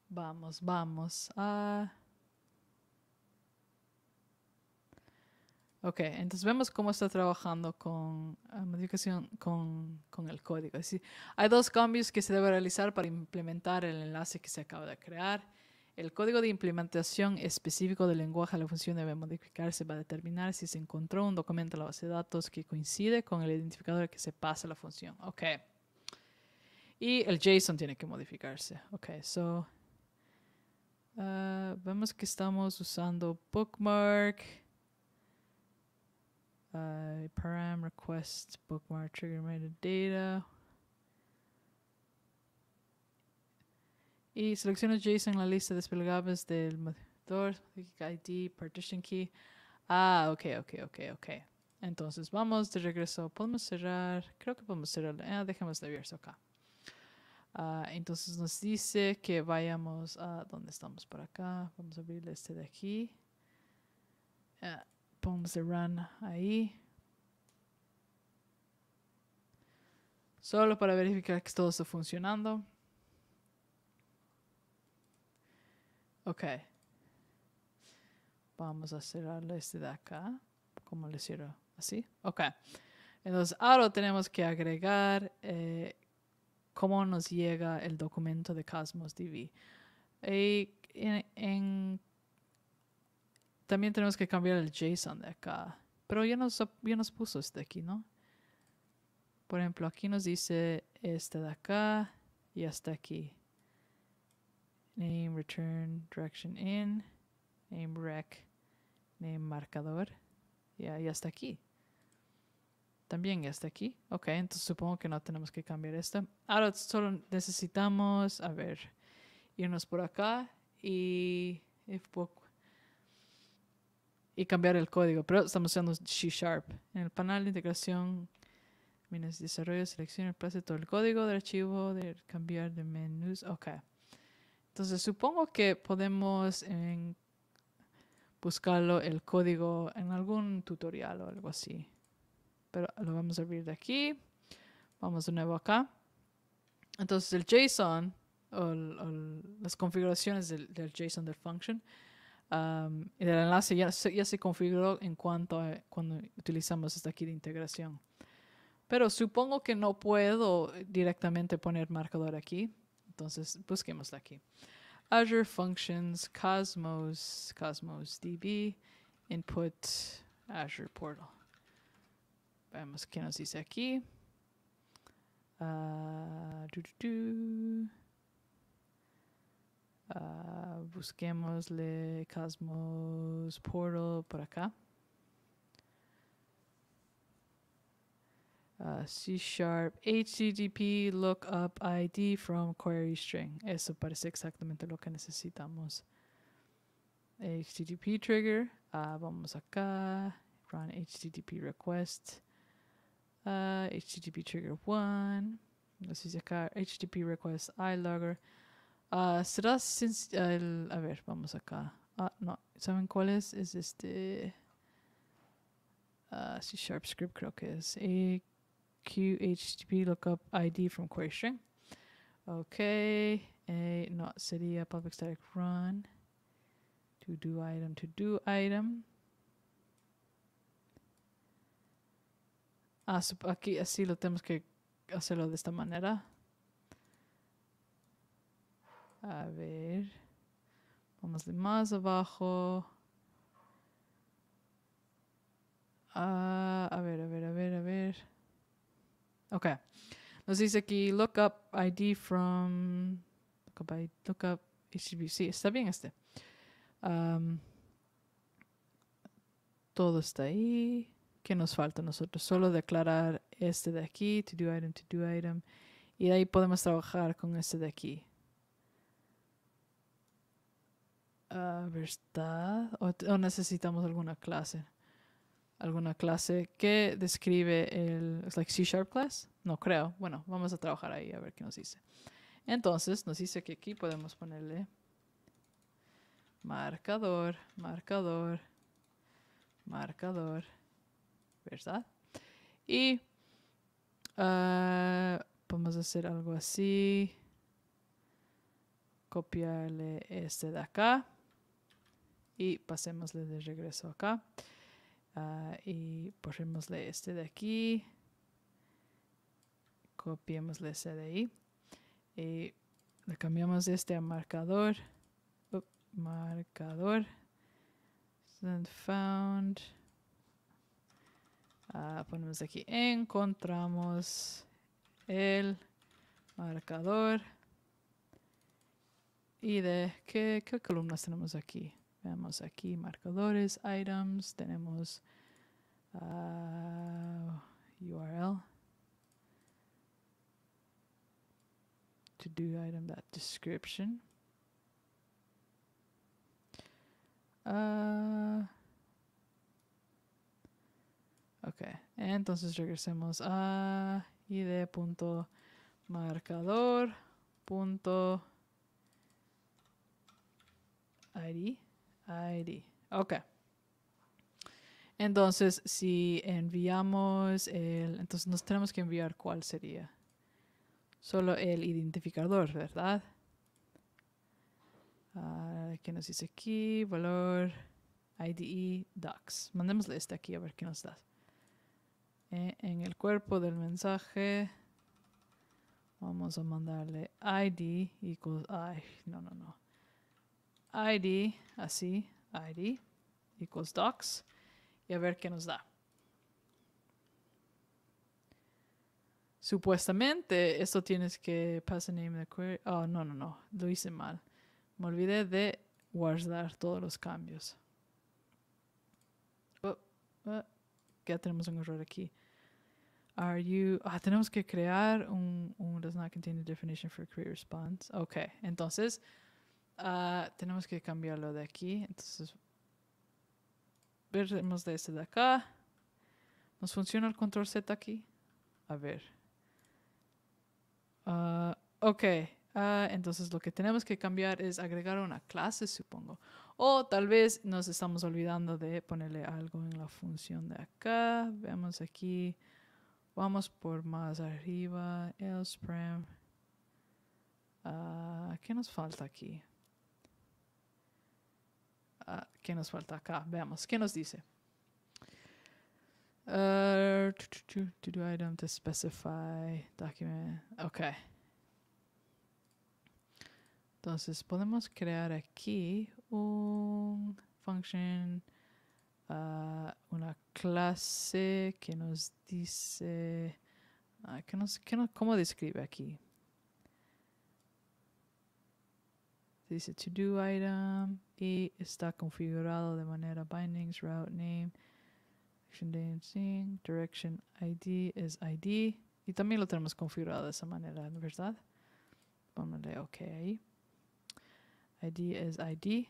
Vamos, vamos. a... Ok, entonces vemos cómo está trabajando con la ah, modificación con, con, el código. hay dos cambios que se debe realizar para implementar el enlace que se acaba de crear. El código de implementación específico del lenguaje a la función debe modificarse para determinar si se encontró un documento en la base de datos que coincide con el identificador que se pasa a la función. Ok. Y el JSON tiene que modificarse. Ok, so. Ah, vemos que estamos usando bookmark. Uh, param request bookmark trigger metadata. Y selecciono JSON en la lista de desplegables del motor, ID, partition key. Ah, ok, ok, ok, ok. Entonces vamos de regreso. Podemos cerrar. Creo que podemos cerrar. Eh, dejemos de abierto acá. Ah, entonces nos dice que vayamos a donde estamos por acá. Vamos a abrir este de aquí. Ah, Pons the Run ahí. Solo para verificar que todo está funcionando. Ok. Vamos a cerrarle este de acá. ¿Cómo le cierro? ¿Así? Ok. Entonces ahora tenemos que agregar eh, cómo nos llega el documento de Cosmos DB. Eh, en también tenemos que cambiar el JSON de acá. Pero ya nos, ya nos puso este aquí, ¿no? Por ejemplo, aquí nos dice este de acá y hasta aquí. Name, return, direction in, name rec, name marcador. Y ahí hasta aquí. También hasta aquí. Ok, entonces supongo que no tenemos que cambiar esto. Ahora solo necesitamos, a ver, irnos por acá y if y cambiar el código. Pero estamos usando C Sharp. En el panel de integración, minas, desarrollo, selección, place todo el código del archivo, de cambiar de menús. Ok. Entonces supongo que podemos en, eh, buscarlo el código en algún tutorial o algo así. Pero lo vamos a abrir de aquí. Vamos de nuevo acá. Entonces el JSON o, las configuraciones del, del JSON del function Um, el enlace ya se, ya se configuró en cuanto a cuando utilizamos esta aquí de integración. Pero supongo que no puedo eh, directamente poner marcador aquí. Entonces, busquemos aquí. Azure Functions, Cosmos, Cosmos DB, Input, Azure Portal. Vemos qué nos dice aquí. Ah, Ah, Busquemos le Cosmos Portal por acá. Ah, C Sharp HTTP Lookup ID from Query String. Eso parece exactamente lo que necesitamos. HTTP Trigger. Ah, vamos acá. Run HTTP Request. HTTP Trigger one. acá HTTP Request logger Uh, será el, a ver, vamos acá. Ah, no, ¿saben cuál es? Es este. Uh, C Sharp Script, creo que es. AQHTTP lookup ID from query string. Ok. Eh, no, sería public static run. To do item, to do item. Ah, aquí así lo tenemos que hacerlo de esta manera. A ver. Vamos de más abajo. Ah, a ver, a ver, a ver, a ver. Ok. Nos dice aquí, look up ID from... Look up, look up sí, Está bien este. todo está ahí. ¿Qué nos falta nosotros? Solo declarar este de aquí, to do item, to do item. Y ahí podemos trabajar con este de aquí. Ah, ¿Verdad? O, necesitamos alguna clase? ¿Alguna clase que describe el like C Sharp class? No creo. Bueno, vamos a trabajar ahí a ver qué nos dice. Entonces, nos dice que aquí podemos ponerle marcador, marcador, marcador, ¿verdad? Y ah, vamos a hacer algo así, copiarle este de acá y pasémosle de regreso acá. Ah, y ponémosle este de aquí. Copiémosle ese de ahí. Y le cambiamos este a marcador. marcador. found. Ah, ponemos aquí. Encontramos el marcador. ¿Y de qué, qué columnas tenemos aquí? Veamos aquí marcadores, items, tenemos ah, URL. To do item that description. Uh, ok, entonces regresemos a id.marcador.id. ID. Ok. Entonces, si enviamos el... Entonces nos tenemos que enviar cuál sería. Solo el identificador, ¿verdad? Ah, ¿Qué nos dice aquí? Valor IDE docs. Mandémosle este aquí a ver qué nos da. Eh, en el cuerpo del mensaje vamos a mandarle ID equals... Ay, no, no, no id, así, id equals docs y a ver qué nos da. Supuestamente esto tienes que pasar name the query. Oh, no, no, no, lo hice mal. Me olvidé de guardar todos los cambios. Oh, oh ya tenemos un error aquí. Are you, ah, tenemos que crear un, un does not contain a definition for query response. Ok, entonces Ah, tenemos que cambiarlo de aquí. Entonces, veremos de este de acá. ¿Nos funciona el control Z aquí? A ver. Ah, ok. Ah, entonces lo que tenemos que cambiar es agregar una clase, supongo. O tal vez nos estamos olvidando de ponerle algo en la función de acá. Veamos aquí. Vamos por más arriba. El Uh, ¿Qué nos falta aquí? Ah, ¿Qué nos falta acá? Veamos, ¿qué nos dice? to, item to specify document. Ok. Entonces podemos crear aquí un function, ah, una clase que nos dice, ah, que nos, ¿cómo describe aquí? dice to do item y está configurado de manera bindings, route name, action dancing, direction ID es ID y también lo tenemos configurado de esa manera, ¿verdad? dar OK ahí. ID es ID.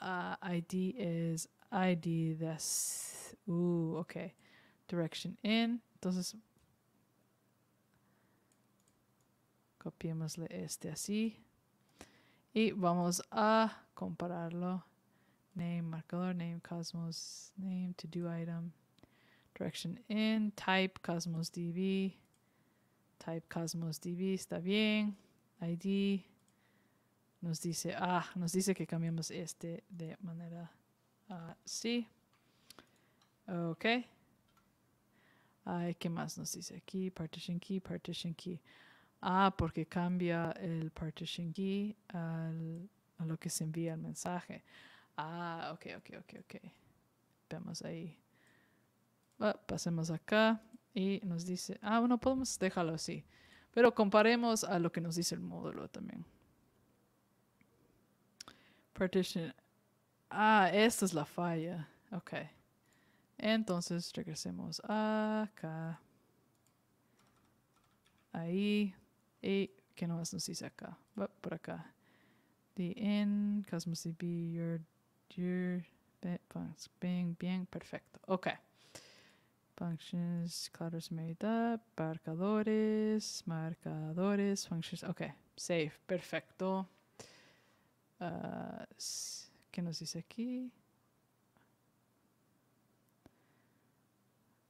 Ah, ID es ID this Uh, ok. Direction in. Entonces, copiémosle este así. Y vamos a compararlo. Name, marcador, name, Cosmos, name, to do item, direction in, type, Cosmos DB, type, Cosmos DB, está bien. ID, nos dice, ah, nos dice que cambiamos este de manera así. Ah, ok. ¿qué más nos dice aquí? Partition key, partition key. Ah, porque cambia el partition key al, a lo que se envía el mensaje. Ah, ok, ok, ok, ok. Vemos ahí. pasemos acá y nos dice, ah, bueno, podemos dejarlo así. Pero comparemos a lo que nos dice el módulo también. Partition. Ah, esta es la falla. Ok. Entonces regresemos acá. Ahí, ¿Qué que no nos dice acá, por acá. The in, cosmos DB, your, your, Bing. bien perfecto. Ok. Functions, claros up. marcadores, marcadores, functions, ok. Save, perfecto. Ah, ¿Qué nos dice aquí?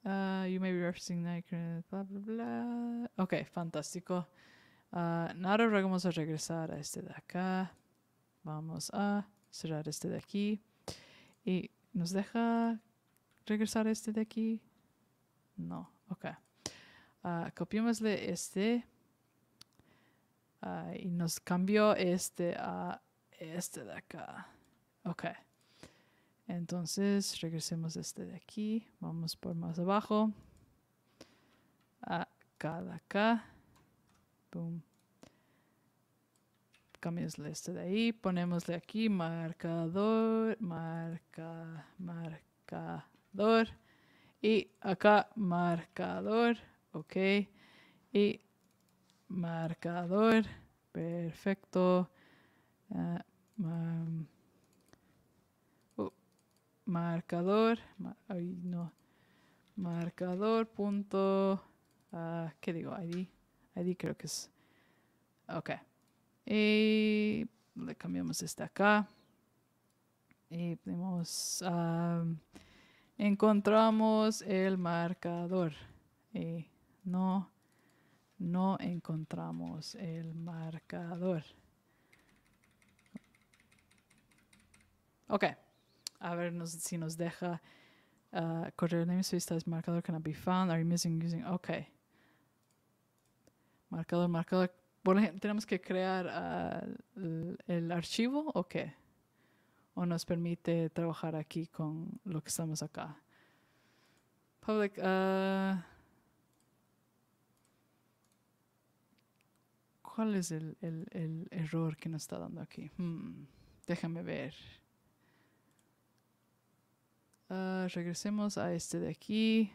Ah, you may be referencing that. bla, bla, bla. Ok, fantástico. Ah, ahora vamos a regresar a este de acá. Vamos a cerrar este de aquí. Y nos deja regresar a este de aquí. No, ok. Ah, Copiamos este. Ah, y nos cambió este a este de acá. Ok. Entonces regresemos este de aquí. Vamos por más abajo. Acá de acá. Boom. Cambias de ahí. Ponemosle aquí marcador, marca, marcador. Y acá marcador. Ok. Y marcador. Perfecto. Ah, uh, marcador. no. Marcador punto. que ah, ¿Qué digo? ID creo que es. Ok. Y le cambiamos este acá. Y tenemos, encontramos el marcador. Y no, no encontramos el marcador. Ok. A ver si nos deja. Uh, correo name, so marcador cannot be found. Are you missing using? Okay. Marcador, marcador. ¿tenemos que crear ah, el, archivo o qué? ¿O nos permite trabajar aquí con lo que estamos acá? Public. Ah, ¿Cuál es el, error que nos está dando aquí? Hmm, déjame ver. Ah, regresemos a este de aquí.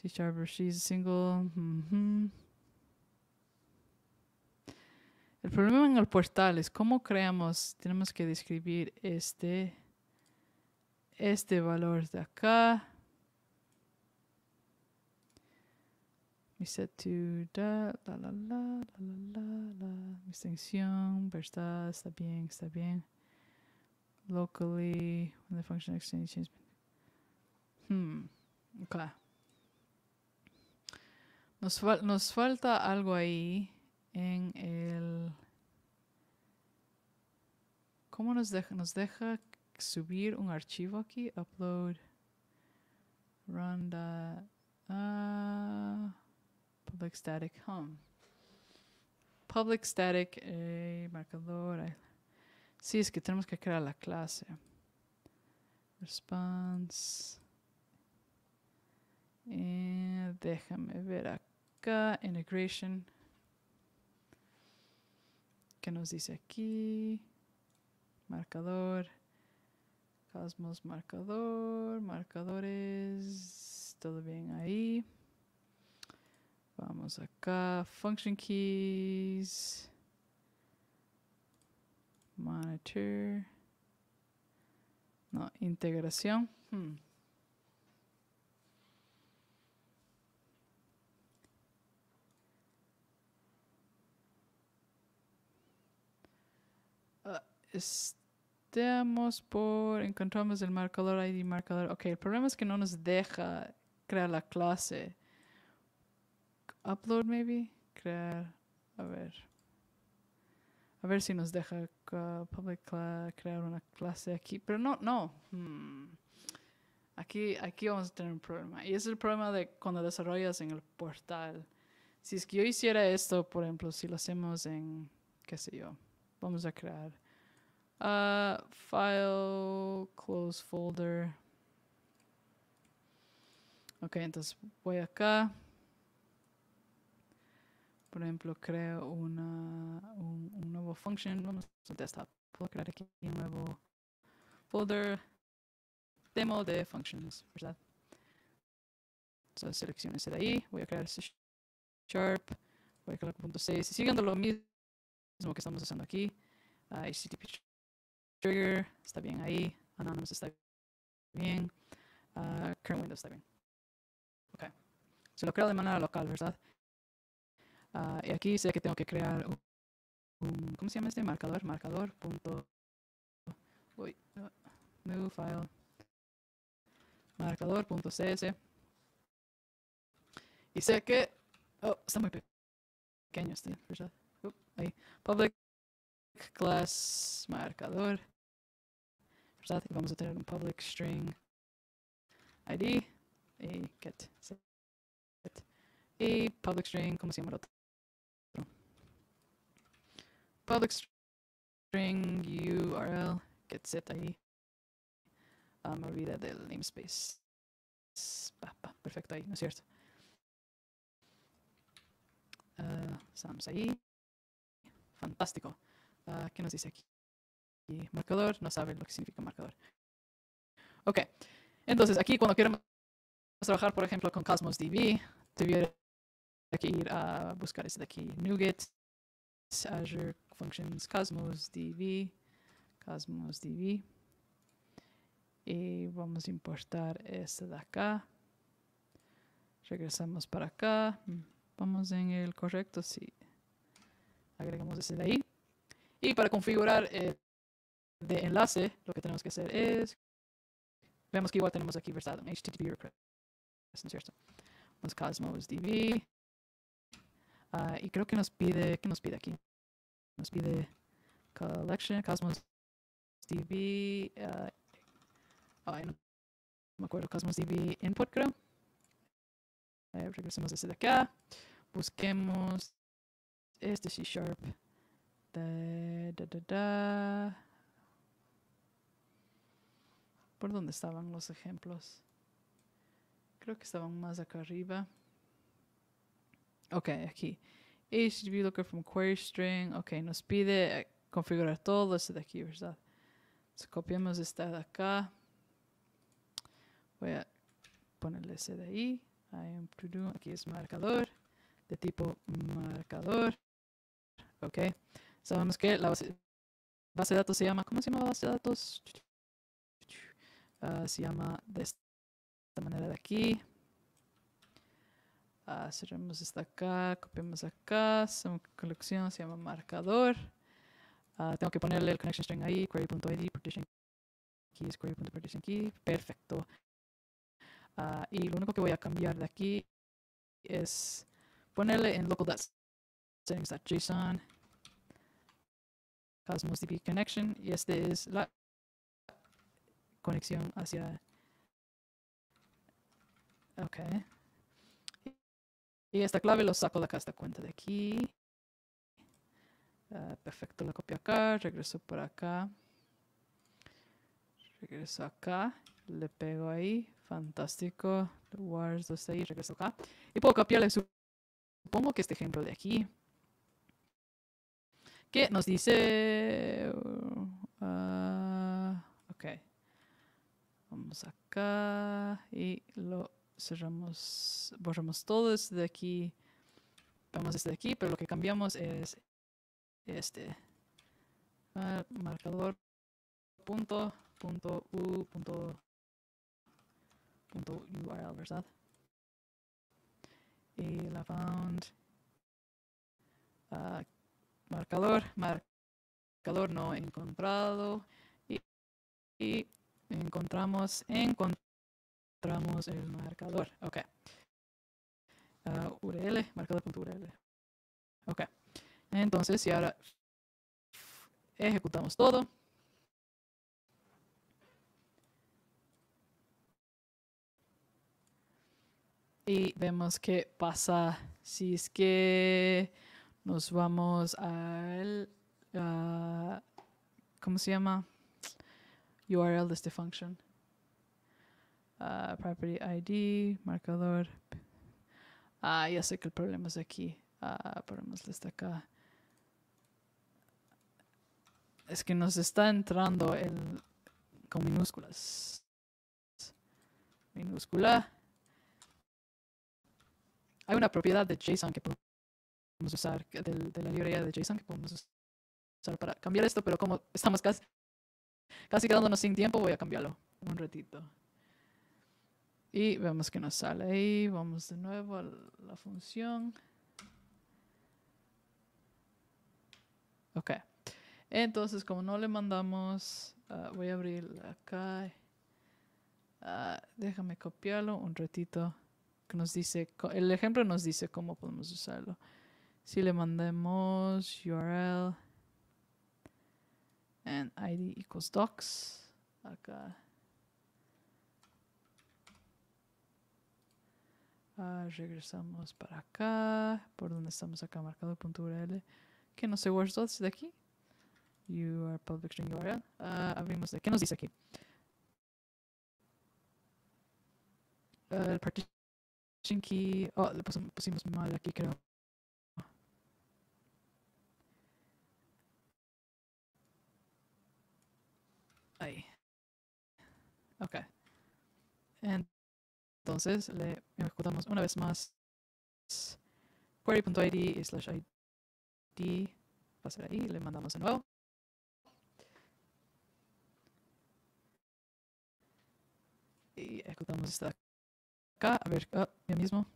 She's Sharper, she's she's single. Mm-hmm. El problema en el portal es cómo creamos, tenemos que describir este, este valor de acá. Mi set to da, la la la, la la la, la, extensión, verdad, está bien, está bien. Locally, when the function extension. changes. Hmm, Okay. Nos, nos falta algo ahí en el... ¿Cómo nos deja? Nos deja subir un archivo aquí. Upload. ronda ah, public static. Home. Public static. Eh, marcador. Sí, es que tenemos que crear la clase. Response. Eh, déjame ver acá integration. ¿Qué nos dice aquí? Marcador. Cosmos marcador, marcadores, todo bien ahí. Vamos acá, function keys, monitor, no, integración. Hmm. estamos por, encontramos el marcador ID, marcador. Ok, el problema es que no nos deja crear la clase. Upload maybe, crear, a ver. A ver si nos deja uh, public crear una clase aquí, pero no, no. Hmm. Aquí, aquí vamos a tener un problema. Y es el problema de cuando desarrollas en el portal. Si es que yo hiciera esto, por ejemplo, si lo hacemos en, qué sé yo, vamos a crear Uh, file, close folder. Ok, entonces voy acá. Por ejemplo, creo una, un, nuevo function. Vamos un desktop. Puedo crear aquí un nuevo folder. Demo de functions, ¿verdad? Entonces selecciono ese de ahí. Voy a crear ese sharp. Voy a crear punto .6. siguiendo lo mismo que estamos haciendo aquí. Ah, Trigger está bien ahí. Anonymous ah, está bien. Ah, current windows está bien. Ok. Se lo creo de manera local, ¿verdad? Ah, y aquí sé que tengo que crear un, ¿cómo se llama este? Marcador, marcador, punto, new file, marcador, punto cs. Y sé que, oh, está muy pequeño este, ¿verdad? ahí, public class marcador. ¿verdad? vamos a tener un public string ID y get set. Y public string, ¿cómo se llama Public string URL get set ahí. Ah, me olvida del namespace. perfecto ahí, ¿no es cierto? Uh, ah, Sams ahí. Fantástico. Ah, ¿Qué nos dice aquí? marcador, no sabe lo que significa marcador. Ok, entonces aquí cuando queremos trabajar, por ejemplo, con Cosmos DB, tuviera que ir a buscar este de aquí, NuGet, Azure Functions, Cosmos DB, Cosmos DB. Y vamos a importar este de acá. Regresamos para acá. Mm, vamos en el correcto, sí. Agregamos este de ahí. Y para configurar el, de enlace, lo que tenemos que hacer es, vemos que igual tenemos aquí versado un HTTP request, es cierto? Vamos Cosmos DB. Ah, y creo que nos pide, que nos pide aquí? Nos pide collection, Cosmos DB. Ah, no me acuerdo, Cosmos DB input, creo. Eh, regresemos desde acá. Busquemos este C Sharp. Da, da, da, por dónde estaban los ejemplos. Creo que estaban más acá arriba. Ok, aquí. HTTP looker from query string. Ok, nos pide configurar todo esto de aquí, ¿verdad? Entonces, copiamos esta de acá. Voy a ponerle ese de ahí. Aquí es marcador, de tipo marcador. Ok. Sabemos que la base, base de datos se llama, ¿cómo se llama base de datos? Ah, se llama de esta manera de aquí. Uh, ah, cerramos esta acá, copiamos acá. Son colección se llama marcador. Ah, tengo que ponerle el connection string ahí, query.id, partition keys, query.partition key. Perfecto. y lo único que voy a cambiar de aquí es ponerle en local.settings.json cosmos db connection y este es la conexión hacia... Ok. Y esta clave lo saco de acá, esta cuenta de aquí. Ah, perfecto, la copio acá, regreso por acá. Regreso acá, le pego ahí, fantástico. regreso acá. Y puedo copiarle, supongo que este ejemplo de aquí. Que nos dice... Ah, ok. Vamos acá y lo cerramos, borramos todo de aquí. Vamos desde aquí, pero lo que cambiamos es este ah, marcador punto punto u punto url, ¿verdad? Y la found ah, marcador marcador no encontrado y, y Encontramos, encontramos el marcador. Ok. Uh, ah, URL, marcador.url. Ok. Entonces, y ahora ejecutamos todo. Y vemos qué pasa si es que nos vamos al... Uh, ¿Cómo se llama? URL de este function. Ah, property ID, marcador. Ah, ya sé que el problema es aquí. Ah, ponemos acá. Es que nos está entrando el con minúsculas. Minúscula. Hay una propiedad de JSON que podemos usar, de la librería de JSON que podemos usar para cambiar esto, pero como estamos casi Casi quedándonos sin tiempo, voy a cambiarlo un ratito. Y vemos que nos sale ahí. Vamos de nuevo a la función. Ok. Entonces, como no le mandamos, ah, voy a abrir acá. Ah, déjame copiarlo un ratito. Que nos dice, el ejemplo nos dice cómo podemos usarlo. Si le mandamos URL and id equals docs acá ah, regresamos para acá por donde estamos acá marcado punto url que no sé where's de aquí you are public string url ah, abrimos de qué nos dice aquí ah, el partition key oh le pusimos mal aquí creo Ok. Entonces le ejecutamos una vez más query.id slash id va a ser ahí, le mandamos de nuevo. Y ejecutamos esta acá, a ver, ah, yo mismo.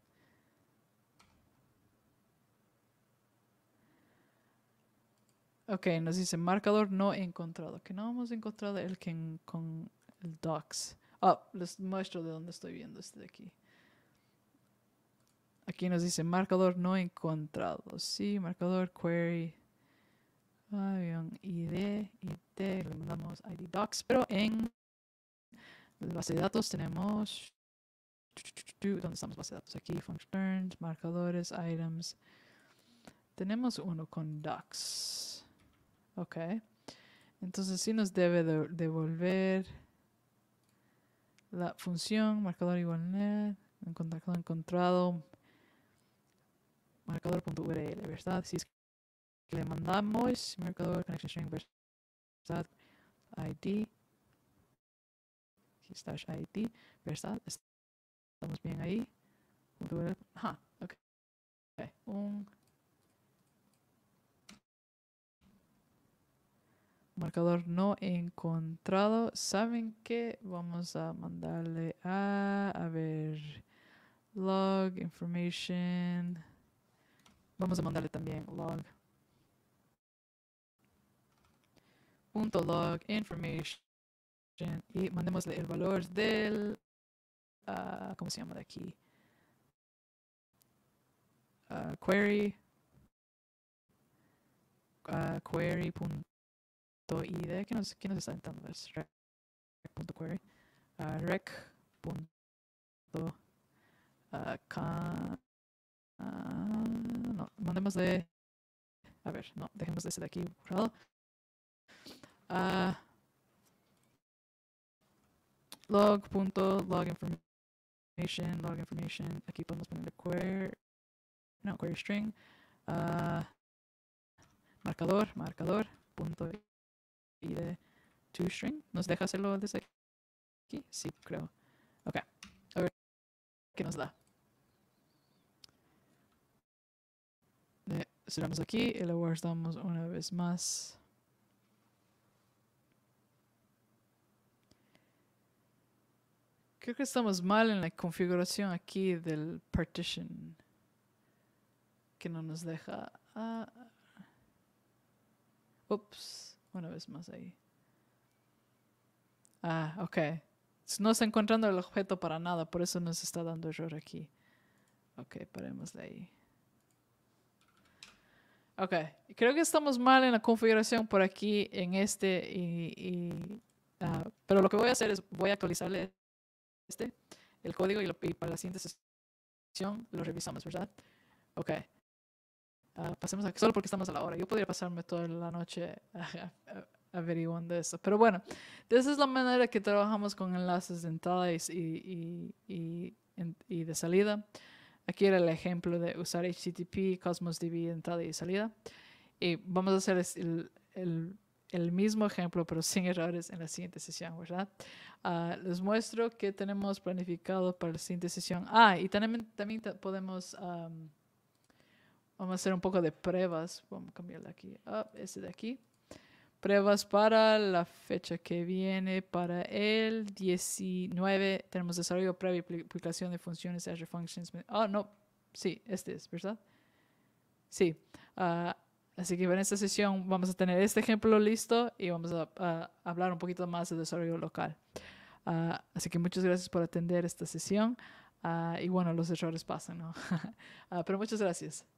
Ok, nos dice marcador no encontrado, que no hemos encontrado el que con docs. Ah, les muestro de dónde estoy viendo este de aquí. Aquí nos dice marcador no encontrado. Sí, marcador query. Avión ID, ID, ID docs, pero en la base de datos tenemos. ¿Dónde estamos? Base de datos. Aquí, functions, marcadores, items. Tenemos uno con docs. Ok. Entonces sí nos debe devolver la función, marcador igual net, encontrado, encontrado marcador.url, ¿verdad? Si es que le mandamos marcador connection string, ¿verdad? ID, slash ID, ¿verdad? Estamos bien ahí. Ajá, ok. okay. Un Marcador no encontrado. ¿Saben qué? Vamos a mandarle a... A ver. Log, information. Vamos a mandarle también log. Punto log, information. Y mandemosle el valor del... como ah, ¿Cómo se llama de aquí? Ah, query. Ah, query y de que nos, nos está entrando es rec.query uh, rec. Ah, ah, ah, no, mandemos de a ver, no, dejemos de ese de aquí borrado uh, log.log information log information aquí podemos poner query no, query string marcador, marcador punto de pide string ¿Nos deja hacerlo desde aquí? Sí, creo. Ok. A ver qué nos da. cerramos aquí y lo guardamos una vez más. Creo que estamos mal en la configuración aquí del partition. Que no nos deja. Ah. ups. Una vez más ahí. Ah, ok. No está encontrando el objeto para nada, por eso nos está dando error aquí. Ok, parémosle ahí. Ok, creo que estamos mal en la configuración por aquí, en este, y, y ah, pero lo que voy a hacer es, voy a actualizarle este, el código, y, lo, y para la siguiente sesión lo revisamos, ¿verdad? Ok pasemos aquí, solo porque estamos a la hora. Yo podría pasarme toda la noche <laughs> averiguando eso. Pero bueno, esa es la manera que trabajamos con enlaces de entrada y, y, y, y de salida. Aquí era el ejemplo de usar HTTP, Cosmos DB, entrada y salida. Y vamos a hacer el, el, el mismo ejemplo, pero <laughs> sin errores en la siguiente sesión, ¿verdad? Ah, les muestro qué tenemos planificado para la siguiente sesión. Ah, y también, también podemos... Vamos a hacer un poco de pruebas. Vamos a de aquí. este de aquí. Pruebas para la fecha que viene. Para el 19 tenemos desarrollo previo y aplicación de funciones Azure Functions. Ah, oh, no. Sí, este es, ¿verdad? Sí. Ah, así que en esta sesión vamos a tener este ejemplo listo y vamos a, hablar un poquito más de desarrollo local. Ah, así que muchas gracias por atender esta sesión. y bueno, los errores pasan, ¿no? <laughs> pero muchas gracias.